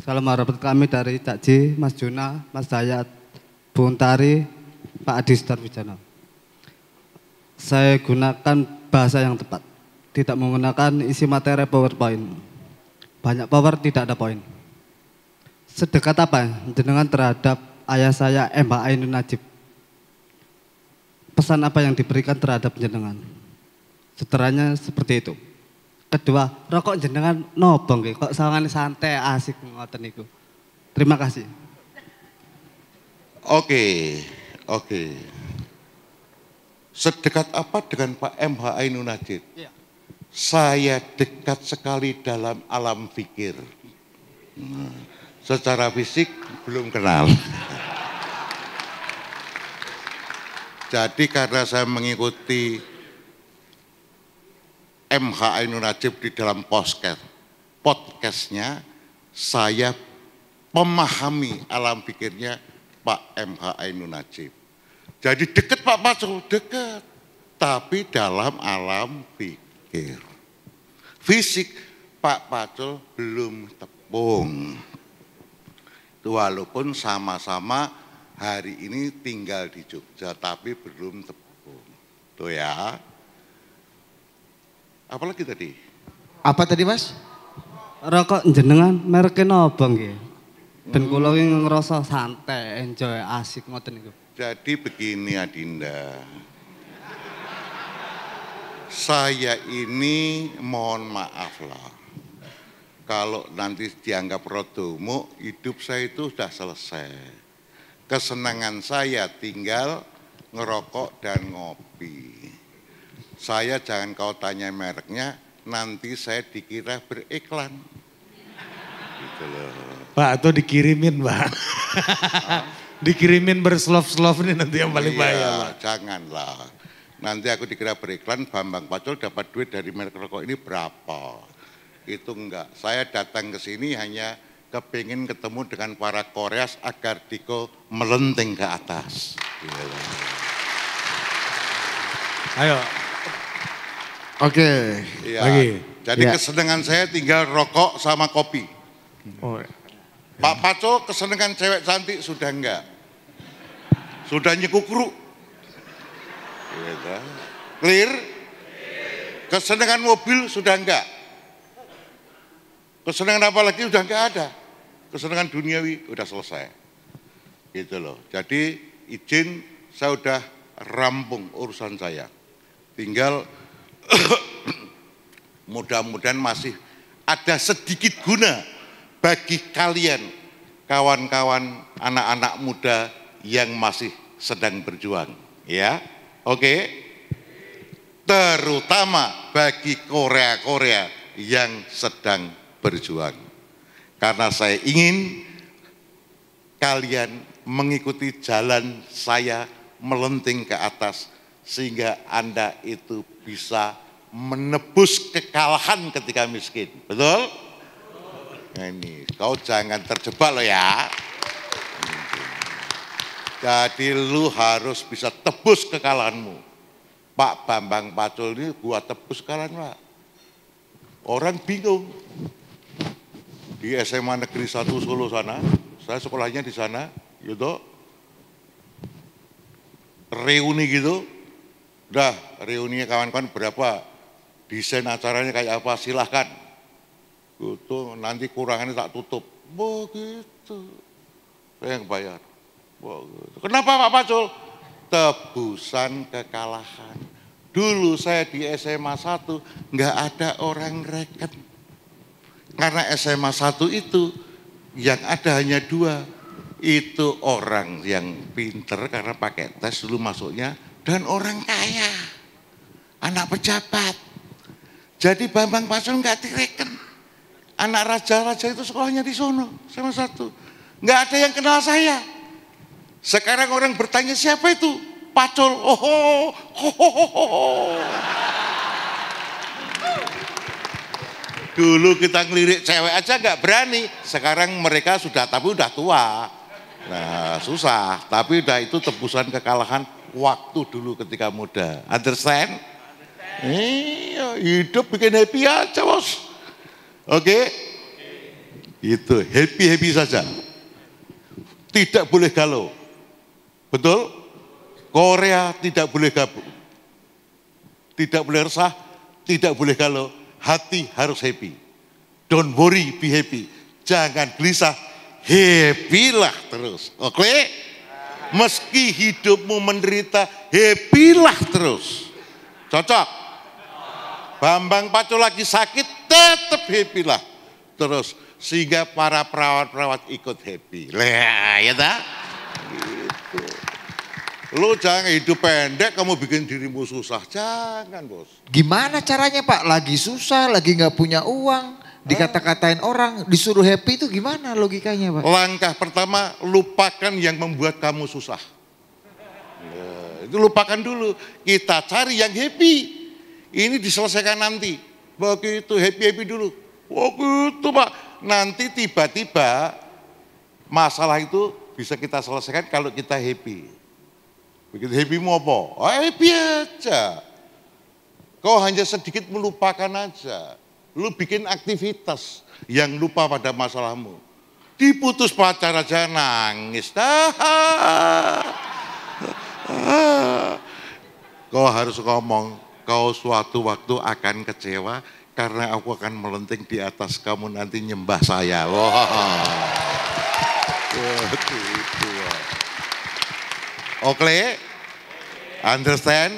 Salam harapan kami dari Cak Mas Juna, Mas Dayat, Bu Untari, Pak Adi Starwijana saya gunakan bahasa yang tepat. Tidak menggunakan isi materi PowerPoint. Banyak power tidak ada poin. Sedekat apa jenengan terhadap ayah saya Mbak Ainun Najib? Pesan apa yang diberikan terhadap jenengan? Seteranya seperti itu. Kedua, rokok jenengan nobong ya? kok sawangan santai asik ngoten itu. Terima kasih. Oke, okay, oke. Okay. Sedekat apa dengan Pak MH Ainun Najib? Ya. Saya dekat sekali dalam alam pikir. Hmm. secara fisik belum kenal. Jadi karena saya mengikuti MH Ainun Najib di dalam podcast, podcastnya, saya memahami alam pikirnya Pak MH Ainun Najib. Jadi deket Pak Pacul deket, Tapi dalam alam pikir. Fisik Pak Pacul belum tepung. Walaupun sama-sama hari ini tinggal di Jogja tapi belum tepung. Tuh ya. Apalagi tadi? Apa tadi Mas? Rokok jenengan mereknya nobong ya. Ben kalau ngerasa santai, enjoy, asik ngoten itu. Jadi begini Adinda. Saya ini mohon maaf lah. Kalau nanti dianggap rodomu, hidup saya itu sudah selesai. Kesenangan saya tinggal ngerokok dan ngopi. Saya jangan kau tanya mereknya, nanti saya dikira beriklan. Gitu loh. Pak, itu dikirimin, Pak dikirimin berslof-slof ini nanti yang paling iya, bahaya. Janganlah. Nanti aku dikira beriklan, Bambang Pacul dapat duit dari merek rokok ini berapa. Itu enggak. Saya datang ke sini hanya kepingin ketemu dengan para Koreas agar Diko melenting ke atas. Iya. Ayo. Oke. Okay. Ya. Lagi. Jadi ya. kesenangan saya tinggal rokok sama kopi. Oh. Iya. Pak Pacul kesenangan cewek cantik sudah enggak? Sudah nyekukru. Iya Clear? Kesenangan mobil sudah enggak. Kesenangan apa lagi sudah enggak ada. Kesenangan duniawi sudah selesai. Gitu loh. Jadi izin saya sudah rampung urusan saya. Tinggal mudah-mudahan masih ada sedikit guna bagi kalian kawan-kawan anak-anak muda yang masih sedang berjuang, ya. Oke. Terutama bagi Korea-Korea yang sedang berjuang. Karena saya ingin kalian mengikuti jalan saya melenting ke atas sehingga Anda itu bisa menebus kekalahan ketika miskin. Betul? Nah, ini, kau jangan terjebak loh ya. Jadi lu harus bisa tebus kekalahanmu. Pak Bambang Pacul ini gua tebus kekalahan Pak. Orang bingung. Di SMA Negeri 1 Solo sana, saya sekolahnya di sana, gitu. Reuni gitu. Udah, reuninya kawan-kawan berapa? Desain acaranya kayak apa? Silahkan. Gitu, nanti kurangannya tak tutup. Begitu. Saya yang bayar. Kenapa Pak Pacul? Tebusan kekalahan. Dulu saya di SMA 1 nggak ada orang reket. Karena SMA 1 itu yang ada hanya dua. Itu orang yang pinter karena pakai tes dulu masuknya dan orang kaya. Anak pejabat. Jadi Bambang Pacul nggak direken. Anak raja-raja itu sekolahnya di sono sama satu. Nggak ada yang kenal saya sekarang orang bertanya siapa itu? Pacul. Oh, oh, oh, oh, oh. Dulu kita ngelirik cewek aja nggak berani. Sekarang mereka sudah tapi udah tua. Nah susah. Tapi udah itu tebusan kekalahan waktu dulu ketika muda. Understand? Iya, hidup bikin happy aja bos. Oke? Okay? Itu happy happy saja. Tidak boleh galau. Betul? Korea tidak boleh gabung. Tidak boleh resah, tidak boleh galau. Hati harus happy. Don't worry, be happy. Jangan gelisah, happy lah terus. Oke? Meski hidupmu menderita, happy lah terus. Cocok? Bambang Paco lagi sakit, tetap lah. terus. Sehingga para perawat-perawat ikut happy. Lah, ya tak? Lo jangan hidup pendek kamu bikin dirimu susah. Jangan bos. Gimana caranya pak? Lagi susah, lagi nggak punya uang. Dikata-katain orang, disuruh happy itu gimana logikanya pak? Langkah pertama, lupakan yang membuat kamu susah. Ya, itu lupakan dulu. Kita cari yang happy. Ini diselesaikan nanti. Begitu happy-happy dulu. Begitu pak. Nanti tiba-tiba masalah itu bisa kita selesaikan kalau kita happy. Bikin happy mu apa? Ah, happy aja. Kau hanya sedikit melupakan aja. Lu bikin aktivitas yang lupa pada masalahmu. Diputus pacar aja nangis. Kau harus ngomong, kau suatu waktu akan kecewa karena aku akan melenting di atas kamu nanti nyembah saya. Wah. Wow. Oke, Understand?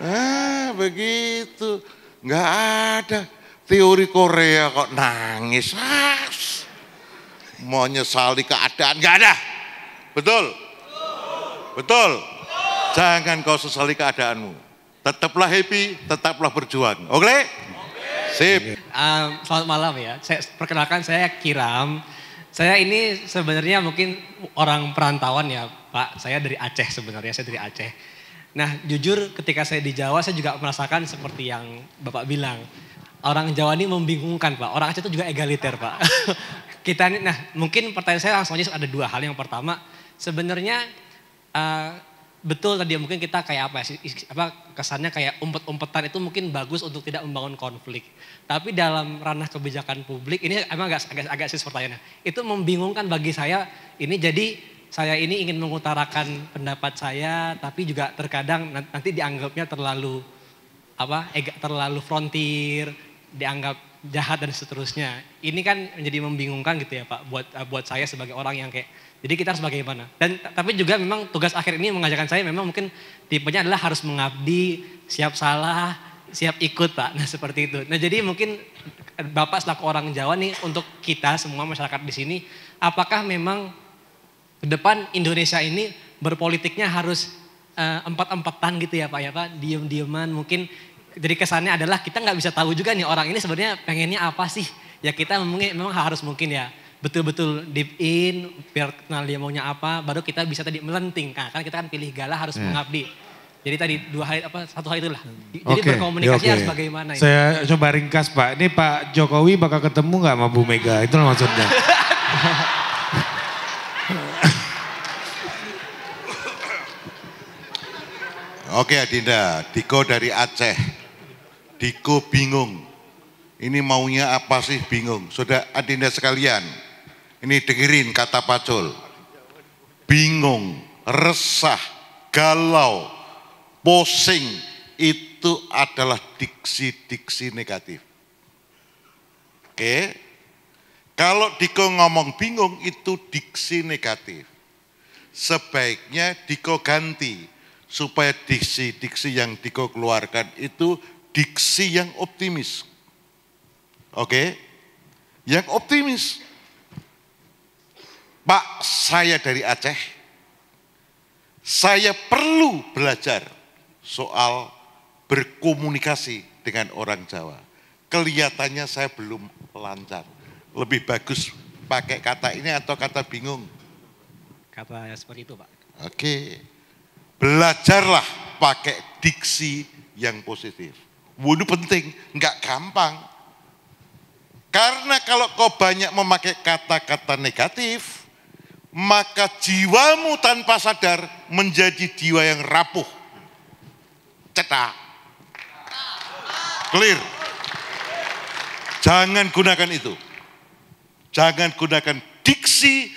Ah, begitu. Nggak ada. Teori Korea kok nangis. Ah, mau nyesali keadaan. Nggak ada. Betul? Betul. Betul. Jangan kau sesali keadaanmu. Tetaplah happy, tetaplah berjuang. Oke? Okay? Sip. Um, selamat malam ya. Saya perkenalkan saya Kiram. Saya ini sebenarnya mungkin orang perantauan ya, Pak, saya dari Aceh sebenarnya, saya dari Aceh. Nah jujur ketika saya di Jawa saya juga merasakan seperti yang Bapak bilang. Orang Jawa ini membingungkan Pak, orang Aceh itu juga egaliter Pak. Kita ini, nah mungkin pertanyaan saya langsung aja ada dua hal. Yang pertama sebenarnya uh, betul tadi mungkin kita kayak apa ya, sih apa kesannya kayak umpet-umpetan itu mungkin bagus untuk tidak membangun konflik. Tapi dalam ranah kebijakan publik ini emang agak agak, agak sih pertanyaannya. Itu membingungkan bagi saya ini jadi saya ini ingin mengutarakan pendapat saya, tapi juga terkadang nanti dianggapnya terlalu apa terlalu frontir, dianggap jahat dan seterusnya. Ini kan menjadi membingungkan gitu ya Pak buat eh, buat saya sebagai orang yang kayak jadi kita harus bagaimana? Dan tapi juga memang tugas akhir ini mengajarkan saya memang mungkin tipenya adalah harus mengabdi, siap salah, siap ikut Pak. Nah seperti itu. Nah jadi mungkin Bapak selaku orang Jawa nih untuk kita semua masyarakat di sini apakah memang ke depan Indonesia ini berpolitiknya harus uh, empat-empatan gitu ya Pak ya Pak, diem-dieman mungkin. Jadi kesannya adalah kita nggak bisa tahu juga nih orang ini sebenarnya pengennya apa sih. Ya kita mungkin, memang harus mungkin ya betul-betul deep in, biar kenal dia maunya apa, baru kita bisa tadi melenting. kan kita kan pilih gala harus yeah. mengabdi. Jadi tadi dua hal apa satu hal itulah. Jadi okay. Ya, berkomunikasi okay. harus bagaimana? Ini? Saya coba ringkas Pak. Ini Pak Jokowi bakal ketemu nggak sama Bu Mega? Itu maksudnya. Oke Adinda, Diko dari Aceh. Diko bingung. Ini maunya apa sih bingung? Sudah Adinda sekalian, ini dengerin kata pacul. Bingung, resah, galau, posing, itu adalah diksi-diksi negatif. Oke, kalau Diko ngomong bingung itu diksi negatif. Sebaiknya Diko ganti supaya diksi-diksi yang Diko keluarkan itu diksi yang optimis. Oke? Yang optimis. Pak, saya dari Aceh. Saya perlu belajar soal berkomunikasi dengan orang Jawa. Kelihatannya saya belum lancar. Lebih bagus pakai kata ini atau kata bingung? Kata seperti itu, Pak. Oke. Okay. Belajarlah pakai diksi yang positif. Wudhu penting, nggak gampang. Karena kalau kau banyak memakai kata-kata negatif, maka jiwamu tanpa sadar menjadi jiwa yang rapuh. Cetak. Clear. Jangan gunakan itu. Jangan gunakan diksi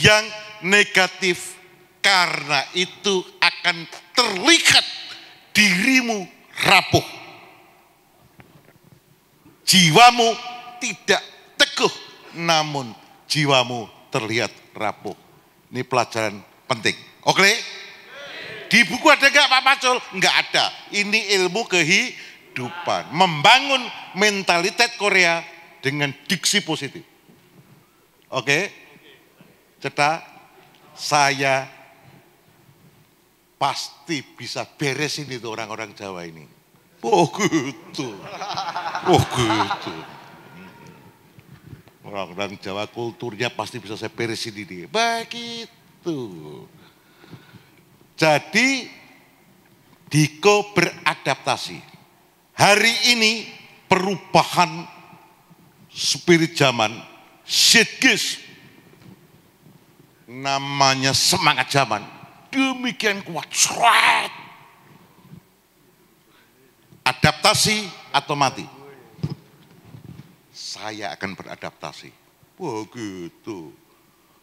yang negatif karena itu akan terlihat dirimu rapuh. Jiwamu tidak teguh, namun jiwamu terlihat rapuh. Ini pelajaran penting. Oke? Okay? Di buku ada nggak Pak Pacul? Nggak ada. Ini ilmu kehidupan. Membangun mentalitas Korea dengan diksi positif. Oke? Okay? Cetak saya pasti bisa beres ini tuh orang-orang Jawa ini. Oh gitu, oh gitu. Hmm. Orang-orang Jawa kulturnya pasti bisa saya beresin ini. Begitu. Jadi Diko beradaptasi. Hari ini perubahan spirit zaman, shitgis, namanya semangat zaman, demikian kuat. Cret. Adaptasi atau mati? Saya akan beradaptasi. Begitu.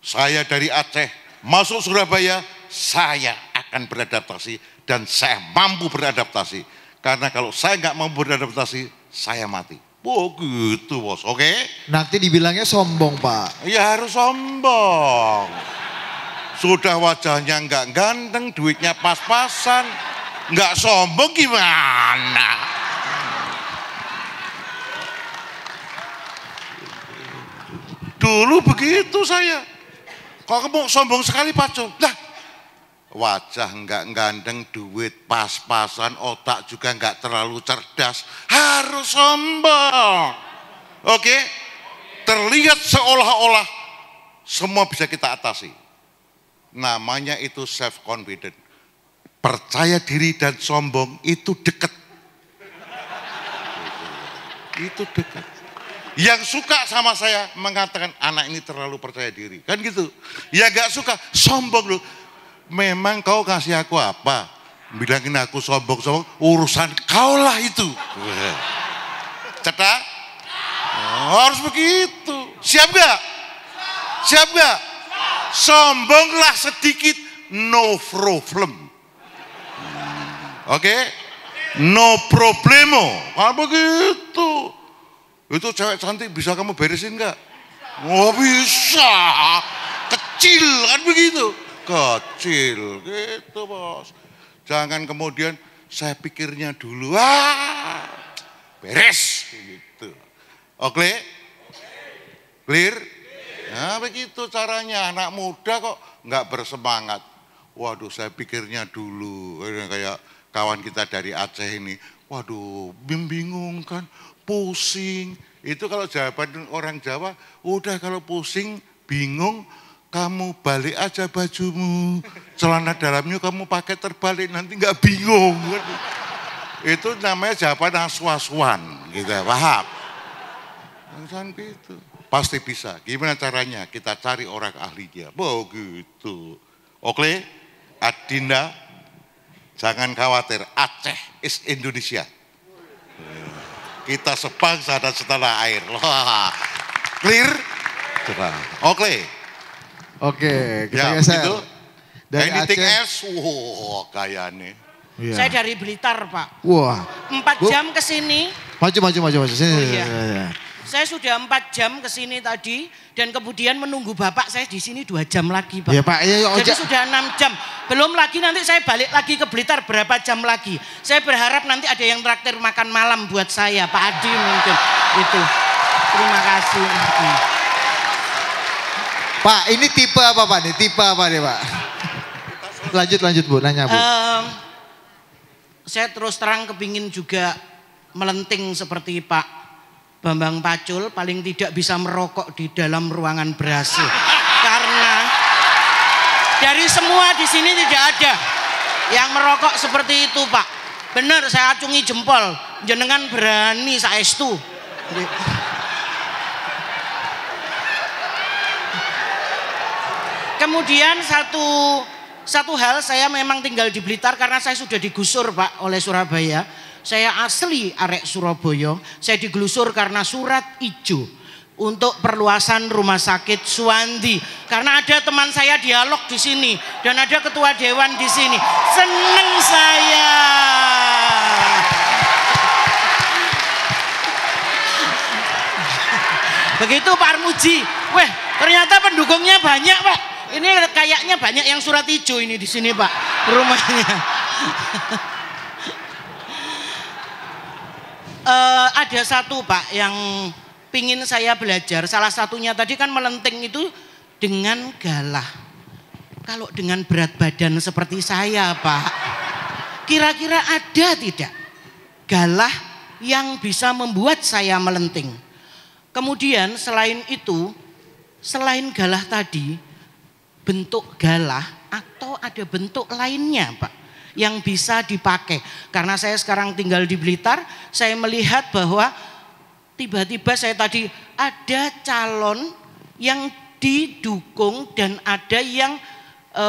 Saya dari Aceh, masuk Surabaya, saya akan beradaptasi. Dan saya mampu beradaptasi. Karena kalau saya nggak mampu beradaptasi, saya mati. Begitu bos, oke? Okay? Nanti dibilangnya sombong pak. Ya harus sombong. Sudah wajahnya nggak ganteng, duitnya pas-pasan, nggak sombong gimana? Dulu begitu saya. Kok kamu sombong sekali Pak Jom? Lah, wajah nggak ganteng, duit pas-pasan, otak juga nggak terlalu cerdas. Harus sombong. Oke? Okay? Terlihat seolah-olah semua bisa kita atasi. Namanya itu self-confident. Percaya diri dan sombong itu dekat. itu dekat. Yang suka sama saya mengatakan anak ini terlalu percaya diri. Kan gitu. Ya gak suka, sombong loh Memang kau kasih aku apa? Bilangin aku sombong-sombong, urusan kaulah itu. Cetak? Oh, harus begitu. Siap gak? Siap gak? Sombonglah sedikit, no problem. Oke? Okay? No problemo. Kalau begitu. Itu cewek cantik bisa kamu beresin nggak? Nggak bisa. Kecil kan begitu. Kecil gitu bos. Jangan kemudian saya pikirnya dulu. ah, beres gitu. Oke? Okay? Clear? Nah begitu caranya anak muda kok nggak bersemangat. Waduh saya pikirnya dulu kayak kawan kita dari Aceh ini. Waduh bingung kan pusing. Itu kalau jawaban orang Jawa udah kalau pusing bingung kamu balik aja bajumu celana dalamnya kamu pakai terbalik nanti nggak bingung itu namanya jawaban aswaswan gitu paham jangan gitu Pasti bisa. Gimana caranya? Kita cari orang ahlinya. Begitu. Oke, Adinda, jangan khawatir. Aceh is Indonesia. Kita sebangsa dan setelah air. Clear? Oke. Oke, kita ya, geser. Gitu. Dari Anything Aceh. else? Wow, kayaknya. Ya. Saya dari Blitar, Pak. Wah. Empat jam ke sini. Maju, maju, maju, maju. Sini, oh, iya. Ya, ya. Saya sudah empat jam ke sini tadi dan kemudian menunggu bapak saya di sini dua jam lagi pak. Ya pak, ya, ya, Jadi sudah enam jam. Belum lagi nanti saya balik lagi ke Blitar berapa jam lagi. Saya berharap nanti ada yang traktir makan malam buat saya Pak Adi mungkin itu. Terima kasih. Pak, ini tipe apa pak? Nih? Tipe apa nih pak? Lanjut lanjut bu, nanya bu. Um, saya terus terang kepingin juga melenting seperti Pak Bambang Pacul paling tidak bisa merokok di dalam ruangan berasi. Karena dari semua di sini tidak ada yang merokok seperti itu, Pak. Benar saya acungi jempol, jenengan berani saya itu. Kemudian satu satu hal saya memang tinggal di Blitar karena saya sudah digusur, Pak, oleh Surabaya saya asli arek Surabaya, saya digelusur karena surat ijo untuk perluasan rumah sakit Suwandi. Karena ada teman saya dialog di sini dan ada ketua dewan di sini. Seneng saya. Begitu Pak Armuji. Weh, ternyata pendukungnya banyak, Pak. Ini kayaknya banyak yang surat hijau ini di sini, Pak. Rumahnya. Uh, ada satu Pak yang pingin saya belajar. Salah satunya tadi kan melenting itu dengan galah. Kalau dengan berat badan seperti saya Pak, kira-kira ada tidak galah yang bisa membuat saya melenting? Kemudian selain itu, selain galah tadi, bentuk galah atau ada bentuk lainnya Pak? yang bisa dipakai. Karena saya sekarang tinggal di Blitar, saya melihat bahwa tiba-tiba saya tadi ada calon yang didukung dan ada yang e,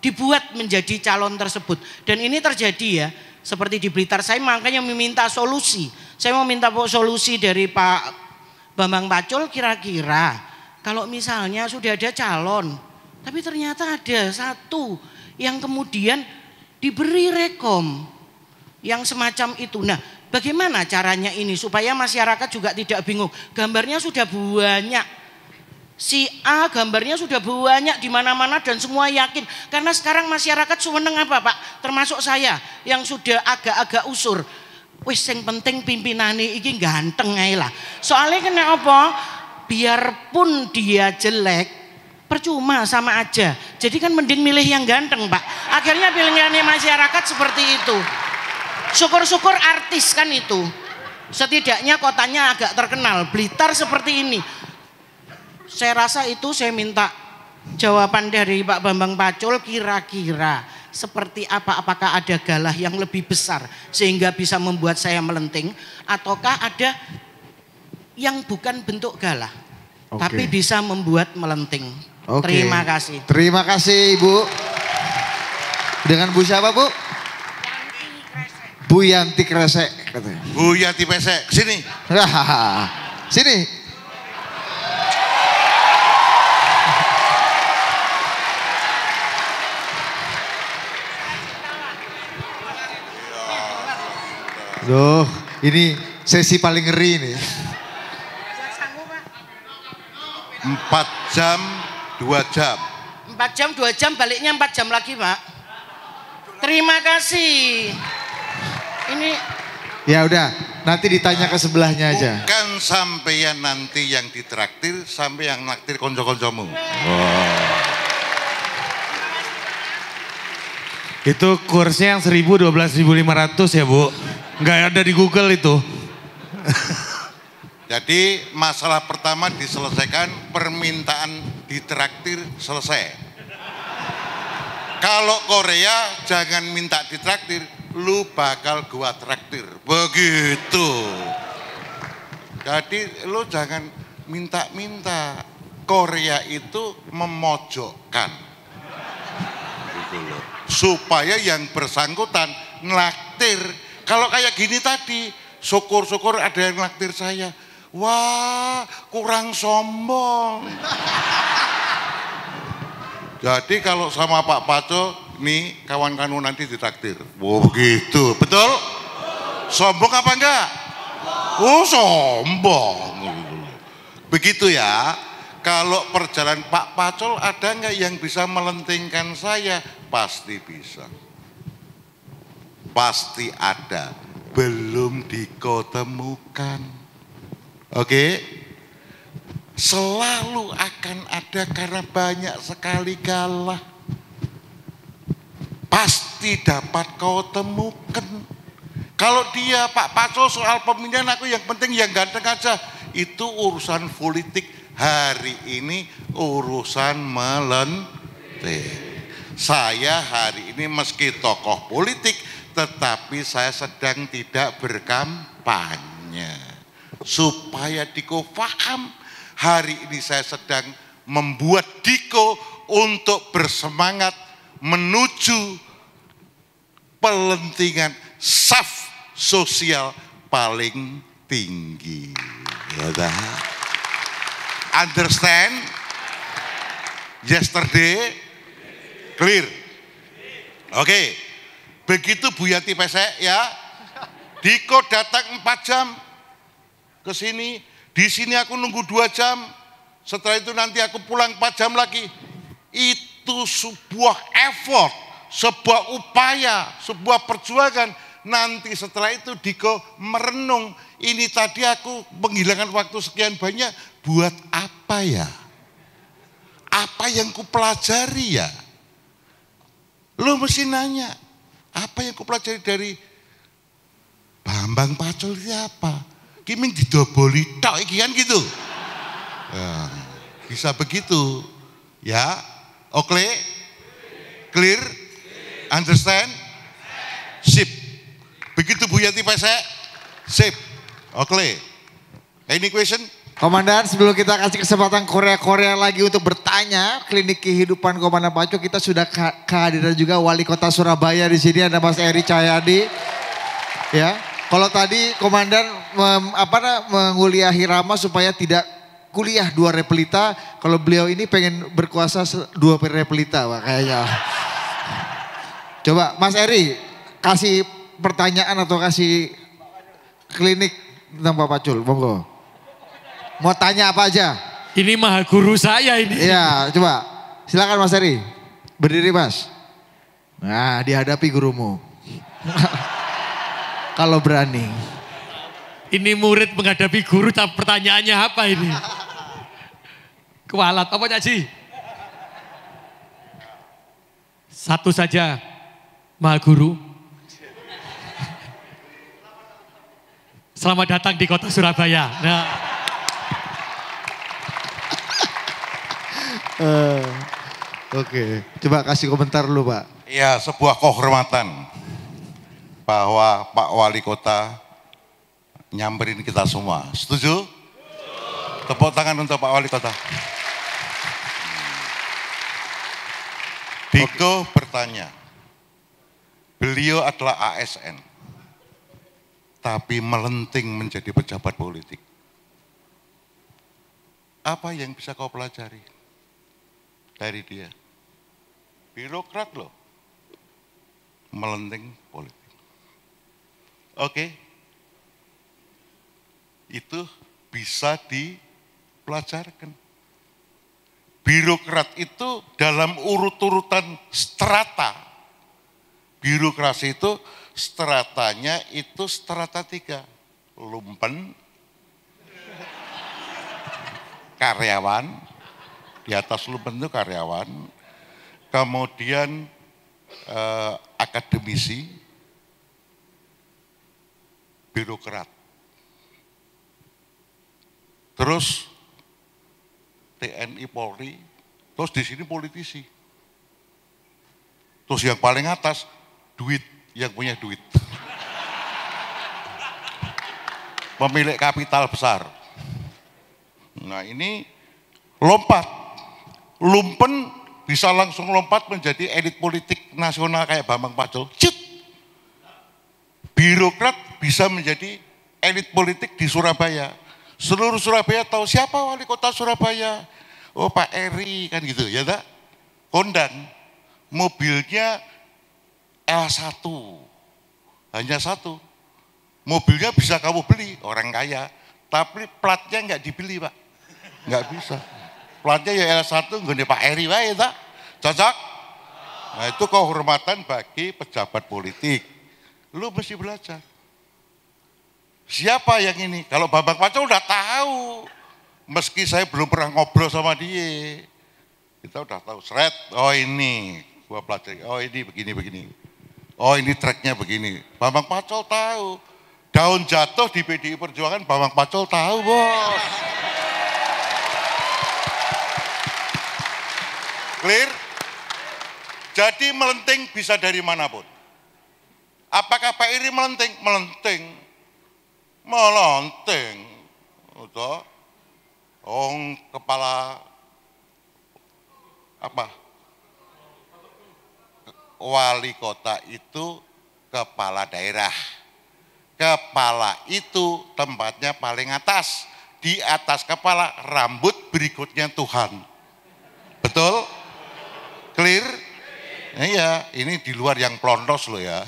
dibuat menjadi calon tersebut. Dan ini terjadi ya, seperti di Blitar. Saya makanya meminta solusi. Saya mau minta solusi dari Pak Bambang Pacul kira-kira kalau misalnya sudah ada calon, tapi ternyata ada satu yang kemudian diberi rekom yang semacam itu. Nah, bagaimana caranya ini supaya masyarakat juga tidak bingung? Gambarnya sudah banyak. Si A gambarnya sudah banyak di mana-mana dan semua yakin karena sekarang masyarakat seneng apa, Pak? Termasuk saya yang sudah agak agak usur. Wis sing penting pimpinane iki ganteng ae lah. Soale kena apa? Biarpun dia jelek, percuma sama aja. Jadi kan mending milih yang ganteng, Pak. Akhirnya pilihannya masyarakat seperti itu. Syukur-syukur artis kan itu. Setidaknya kotanya agak terkenal. Blitar seperti ini. Saya rasa itu saya minta jawaban dari Pak Bambang Pacul kira-kira seperti apa apakah ada galah yang lebih besar sehingga bisa membuat saya melenting ataukah ada yang bukan bentuk galah okay. tapi bisa membuat melenting Okay. Terima kasih. Terima kasih Ibu. Dengan Bu siapa Bu? Bu Yanti Kresek Bu Yanti Kresek, sini. sini. Duh, ini sesi paling ngeri ini. Empat jam Dua jam. Empat jam, dua jam, baliknya empat jam lagi, Pak. Terima kasih. Ini. Ya udah, nanti ditanya ke sebelahnya aja. Bukan yang nanti yang ditraktir, sampai yang naktir konco-koncomu. Wow. Itu kursnya yang seribu dua belas ribu lima ratus ya, Bu. nggak ada di Google itu. Jadi masalah pertama diselesaikan, permintaan ditraktir selesai. Kalau Korea jangan minta ditraktir, lu bakal gua traktir. Begitu. Jadi lu jangan minta-minta. Korea itu memojokkan. Gitu Supaya yang bersangkutan ngelaktir. Kalau kayak gini tadi, syukur-syukur ada yang ngelaktir saya Wah, kurang sombong. Jadi kalau sama Pak Paco, nih kawan kamu nanti ditakdir. Wow, begitu, betul? Sombong apa enggak? Oh, sombong. Begitu ya. Kalau perjalanan Pak Pacul ada nggak yang bisa melentingkan saya? Pasti bisa. Pasti ada. Belum dikotemukan. Oke. Selalu akan ada karena banyak sekali kalah. Pasti dapat kau temukan. Kalau dia Pak Paco soal pemilihan aku yang penting yang ganteng aja. Itu urusan politik hari ini urusan melenting. Saya hari ini meski tokoh politik tetapi saya sedang tidak berkampanye supaya Diko paham hari ini saya sedang membuat Diko untuk bersemangat menuju pelentingan saf sosial paling tinggi. Ya Understand? Yesterday? Clear? Oke. Okay. Begitu Bu Yati pesek ya. Diko datang 4 jam, ke sini, di sini aku nunggu dua jam, setelah itu nanti aku pulang empat jam lagi. Itu sebuah effort, sebuah upaya, sebuah perjuangan. Nanti setelah itu Diko merenung, ini tadi aku menghilangkan waktu sekian banyak, buat apa ya? Apa yang ku pelajari ya? Lu mesti nanya, apa yang ku pelajari dari Bambang Pacul siapa iki min didoboli tok iki kan gitu. Ya, bisa begitu. Ya, oke. Clear? Understand? Sip. Begitu Bu Yati Pesek? Sip. Oke. Any question? Komandan, sebelum kita kasih kesempatan Korea-Korea lagi untuk bertanya, klinik kehidupan Komandan Pacu, kita sudah kehadiran juga wali kota Surabaya di sini ada Mas Eri Cahyadi. Ya. Kalau tadi komandan mem, apa menguliahi Rama supaya tidak kuliah dua replita, kalau beliau ini pengen berkuasa dua replita, Pak, kayaknya. Coba Mas Eri kasih pertanyaan atau kasih klinik tentang Pak Pacul, monggo. Mau tanya apa aja? Ini maha guru saya ini. Iya, coba. Silakan Mas Eri. Berdiri Mas. Nah, dihadapi gurumu. kalau berani. Ini murid menghadapi guru, pertanyaannya apa ini? Kualat, apa caci? Satu saja, Maha Guru. Selamat datang di kota Surabaya. Nah. Uh, Oke, okay. coba kasih komentar dulu Pak. Iya, sebuah kehormatan bahwa Pak Wali Kota nyamperin kita semua. Setuju? Tepuk tangan untuk Pak Wali Kota. Diko bertanya, beliau adalah ASN, tapi melenting menjadi pejabat politik. Apa yang bisa kau pelajari dari dia? Birokrat loh, melenting politik. Oke. Okay? Itu bisa dipelajarkan. Birokrat itu dalam urut-urutan strata. Birokrasi itu stratanya itu strata tiga. Lumpen, karyawan, di atas lumpen itu karyawan, kemudian eh, akademisi, birokrat. Terus TNI Polri, terus di sini politisi. Terus yang paling atas duit, yang punya duit. Pemilik kapital besar. Nah ini lompat. Lumpen bisa langsung lompat menjadi elit politik nasional kayak Bambang Pacul. Cit! Birokrat bisa menjadi elit politik di Surabaya. Seluruh Surabaya tahu siapa wali kota Surabaya. Oh Pak Eri kan gitu ya tak? Kondang mobilnya L1 hanya satu mobilnya bisa kamu beli orang kaya tapi platnya nggak dibeli pak nggak bisa platnya ya L1 gede Pak Eri wae ya tak cocok nah itu kehormatan bagi pejabat politik lu mesti belajar Siapa yang ini? Kalau Bambang Paco udah tahu. Meski saya belum pernah ngobrol sama dia. Kita udah tahu, seret, oh ini. Gua pelajari, oh ini begini-begini. Oh ini tracknya begini. Bambang Paco tahu. Daun jatuh di PDI Perjuangan, Bambang Paco tahu bos. Clear? Jadi melenting bisa dari manapun. Apakah Pak Iri melenting? Melenting melonting. Udah. Ong kepala apa? Wali kota itu kepala daerah. Kepala itu tempatnya paling atas. Di atas kepala rambut berikutnya Tuhan. Betul? Clear? Iya, ini di luar yang plontos loh ya.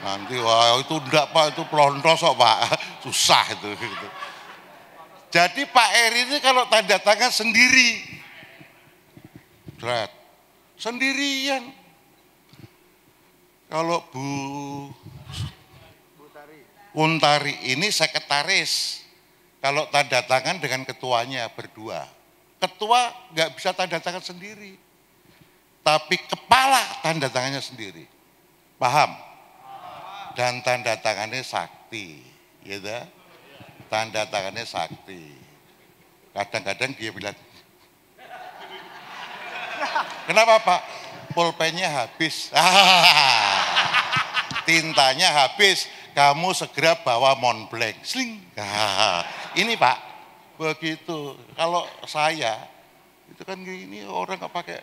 Nanti wah itu enggak Pak, itu pelontosok Pak. Susah itu. Gitu. Jadi Pak Eri ini kalau tanda tangan sendiri. berat Sendirian. Kalau Bu Untari ini sekretaris. Kalau tanda tangan dengan ketuanya berdua. Ketua nggak bisa tanda tangan sendiri. Tapi kepala tanda tangannya sendiri. Paham? dan tanda tangannya sakti, gitu. Tanda tangannya sakti. Kadang-kadang dia bilang, kenapa Pak? Pulpennya habis. Tintanya habis. Kamu segera bawa Montblanc. Sling. Ini Pak, begitu. Kalau saya, itu kan ini orang nggak pakai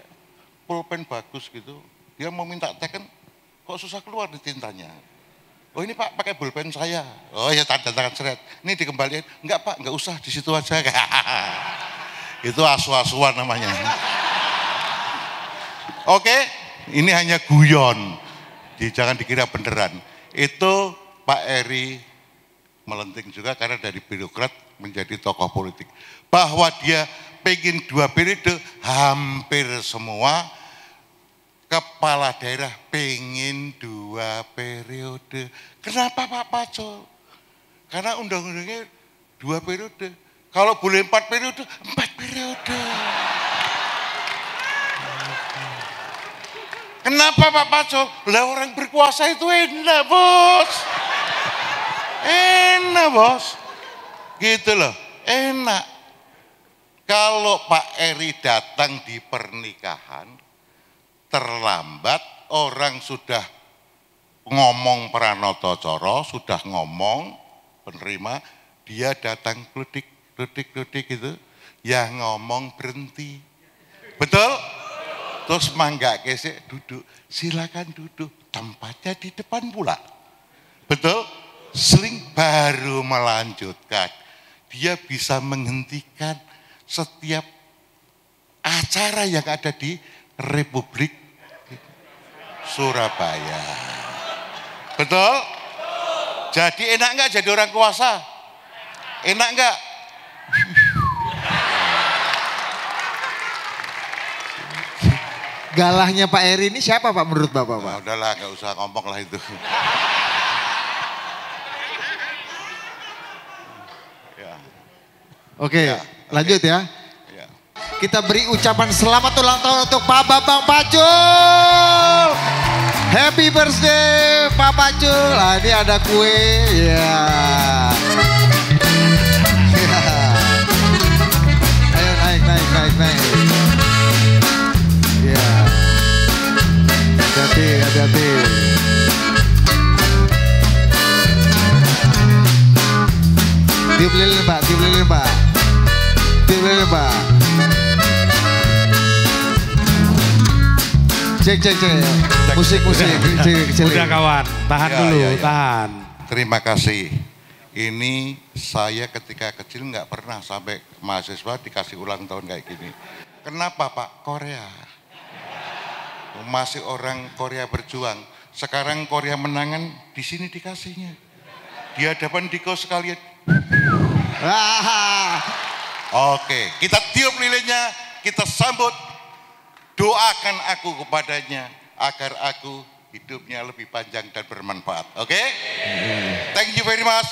pulpen bagus gitu. Dia mau minta teken, kok susah keluar di tintanya. Oh ini Pak pakai bulpen saya. Oh ya tanda tangan seret. Ini dikembalikan. Enggak Pak, enggak usah di situ aja. Itu asu-asuan namanya. Oke, ini hanya guyon. jangan dikira beneran. Itu Pak Eri melenting juga karena dari birokrat menjadi tokoh politik. Bahwa dia pengen dua periode hampir semua kepala daerah pengen dua periode. Kenapa Pak Paco? Karena undang-undangnya dua periode. Kalau boleh empat periode, empat periode. Kenapa Pak Paco? Lah orang berkuasa itu enak bos. Enak bos. Gitu loh, enak. Kalau Pak Eri datang di pernikahan, terlambat orang sudah ngomong pranoto coro, sudah ngomong penerima, dia datang kludik, kludik, kludik gitu. ya ngomong berhenti. Betul? Terus mangga kesek duduk, silakan duduk. Tempatnya di depan pula. Betul? Seling baru melanjutkan. Dia bisa menghentikan setiap acara yang ada di Republik Surabaya. Betul? Jadi enak enggak jadi orang kuasa? Enak enggak? Galahnya Pak Eri ini siapa Pak menurut Bapak Pak? Nah, udahlah nggak usah ngomong lah itu. Oke, okay, ya, lanjut ya. Kita beri ucapan selamat ulang tahun untuk Pak Bambang Pacul. Happy birthday Pak Pacul. Nah, ini ada kue. Ya. Yeah. Ayo naik naik naik naik. Ya. Yeah. Hati-hati, hati-hati. Tiup lilin, Mbak. Tiup lilin, Mbak. Cek, cek, cek. Musik, musik. Cek, cek. Udah kawan, tahan ya, dulu, ya, ya. tahan. Terima kasih. Ini saya ketika kecil nggak pernah sampai mahasiswa dikasih ulang tahun kayak gini. Kenapa Pak? Korea. Masih orang Korea berjuang. Sekarang Korea menangan, di sini dikasihnya. Di hadapan Diko sekalian. Oke, kita tiup lilinnya, kita sambut doakan aku kepadanya agar aku hidupnya lebih panjang dan bermanfaat. Oke? Okay? Thank you very much.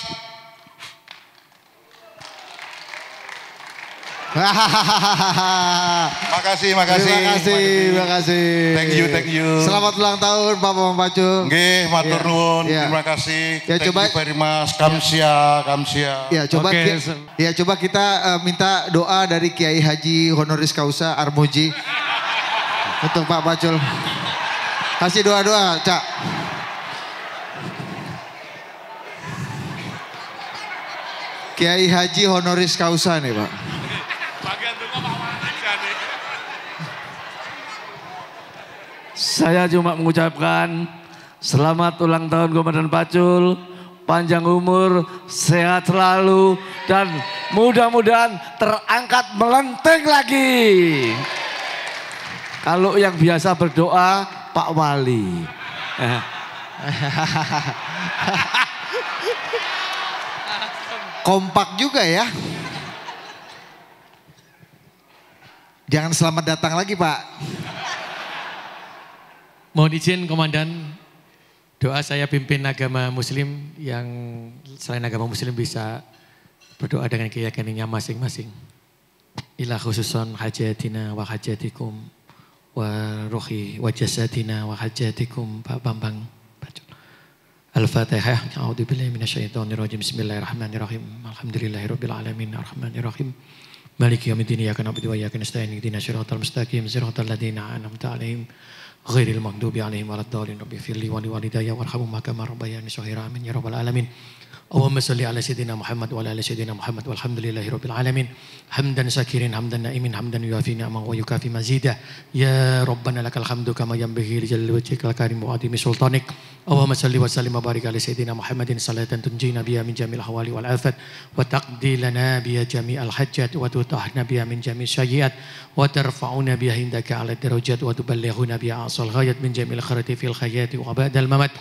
makasih, makasih. Terima kasih, terima kasih. Thank you, thank you. Selamat ulang tahun Pak Bambang Pacu. Nggih, matur yeah. nuwun. Yeah. Terima kasih. Ya, thank coba, you very much. Kamsia, Kamsia. Ya, coba okay. ya, coba kita uh, minta doa dari Kiai Haji Honoris Kausa Armuji. Untuk Pak Pacul. Kasih doa-doa, Cak. Kiai Haji honoris causa nih, Pak. Saya cuma mengucapkan selamat ulang tahun Komandan Pacul, panjang umur, sehat selalu, dan mudah-mudahan terangkat melenting lagi. Kalau yang biasa berdoa Pak Wali. Kompak juga ya. Jangan selamat datang lagi Pak. Mohon izin Komandan, doa saya pimpin agama muslim yang selain agama muslim bisa berdoa dengan keyakinannya masing-masing. Ila khususun hajatina wa hajatikum wa ruhi wa jasadina wa hajatikum Pak Bambang Al-Fatihah. A'udzu billahi minasyaitonir rajim. Bismillahirrahmanirrahim. Alhamdulillahirabbil alamin. Arrahmanirrahim. Maliki yaumiddin. Iyyaka na'budu wa iyyaka nasta'in. Ihdinas siratal mustaqim. Siratal ladzina an'amta 'alaihim ghairil maghdubi 'alaihim waladdallin. Rabbi firli wa liwalidayya warhamhuma kama rabbayani shaghira. Amin ya rabbal alamin. اللهم صل على سيدنا محمد وعلى ال سيدنا محمد والحمد لله رب العالمين حمدا شاكرا حمدا نائما حمدا يوافي نعما ويكافي مزيدا يا ربنا لك الحمد كما ينبغي لجل وجهك الكريم وعظيم سلطانك اللهم صل وسلم وبارك على سيدنا محمد صلاة تنجينا بها من جميع الاحوال والافات وتقضي لنا بها جميع الحجات وتطهرنا بها من جميع السيئات وترفعنا بها عندك على الدرجات وتبلغنا بها اعصى الغايات من جميع الخيرات في الحياة وبعد الممات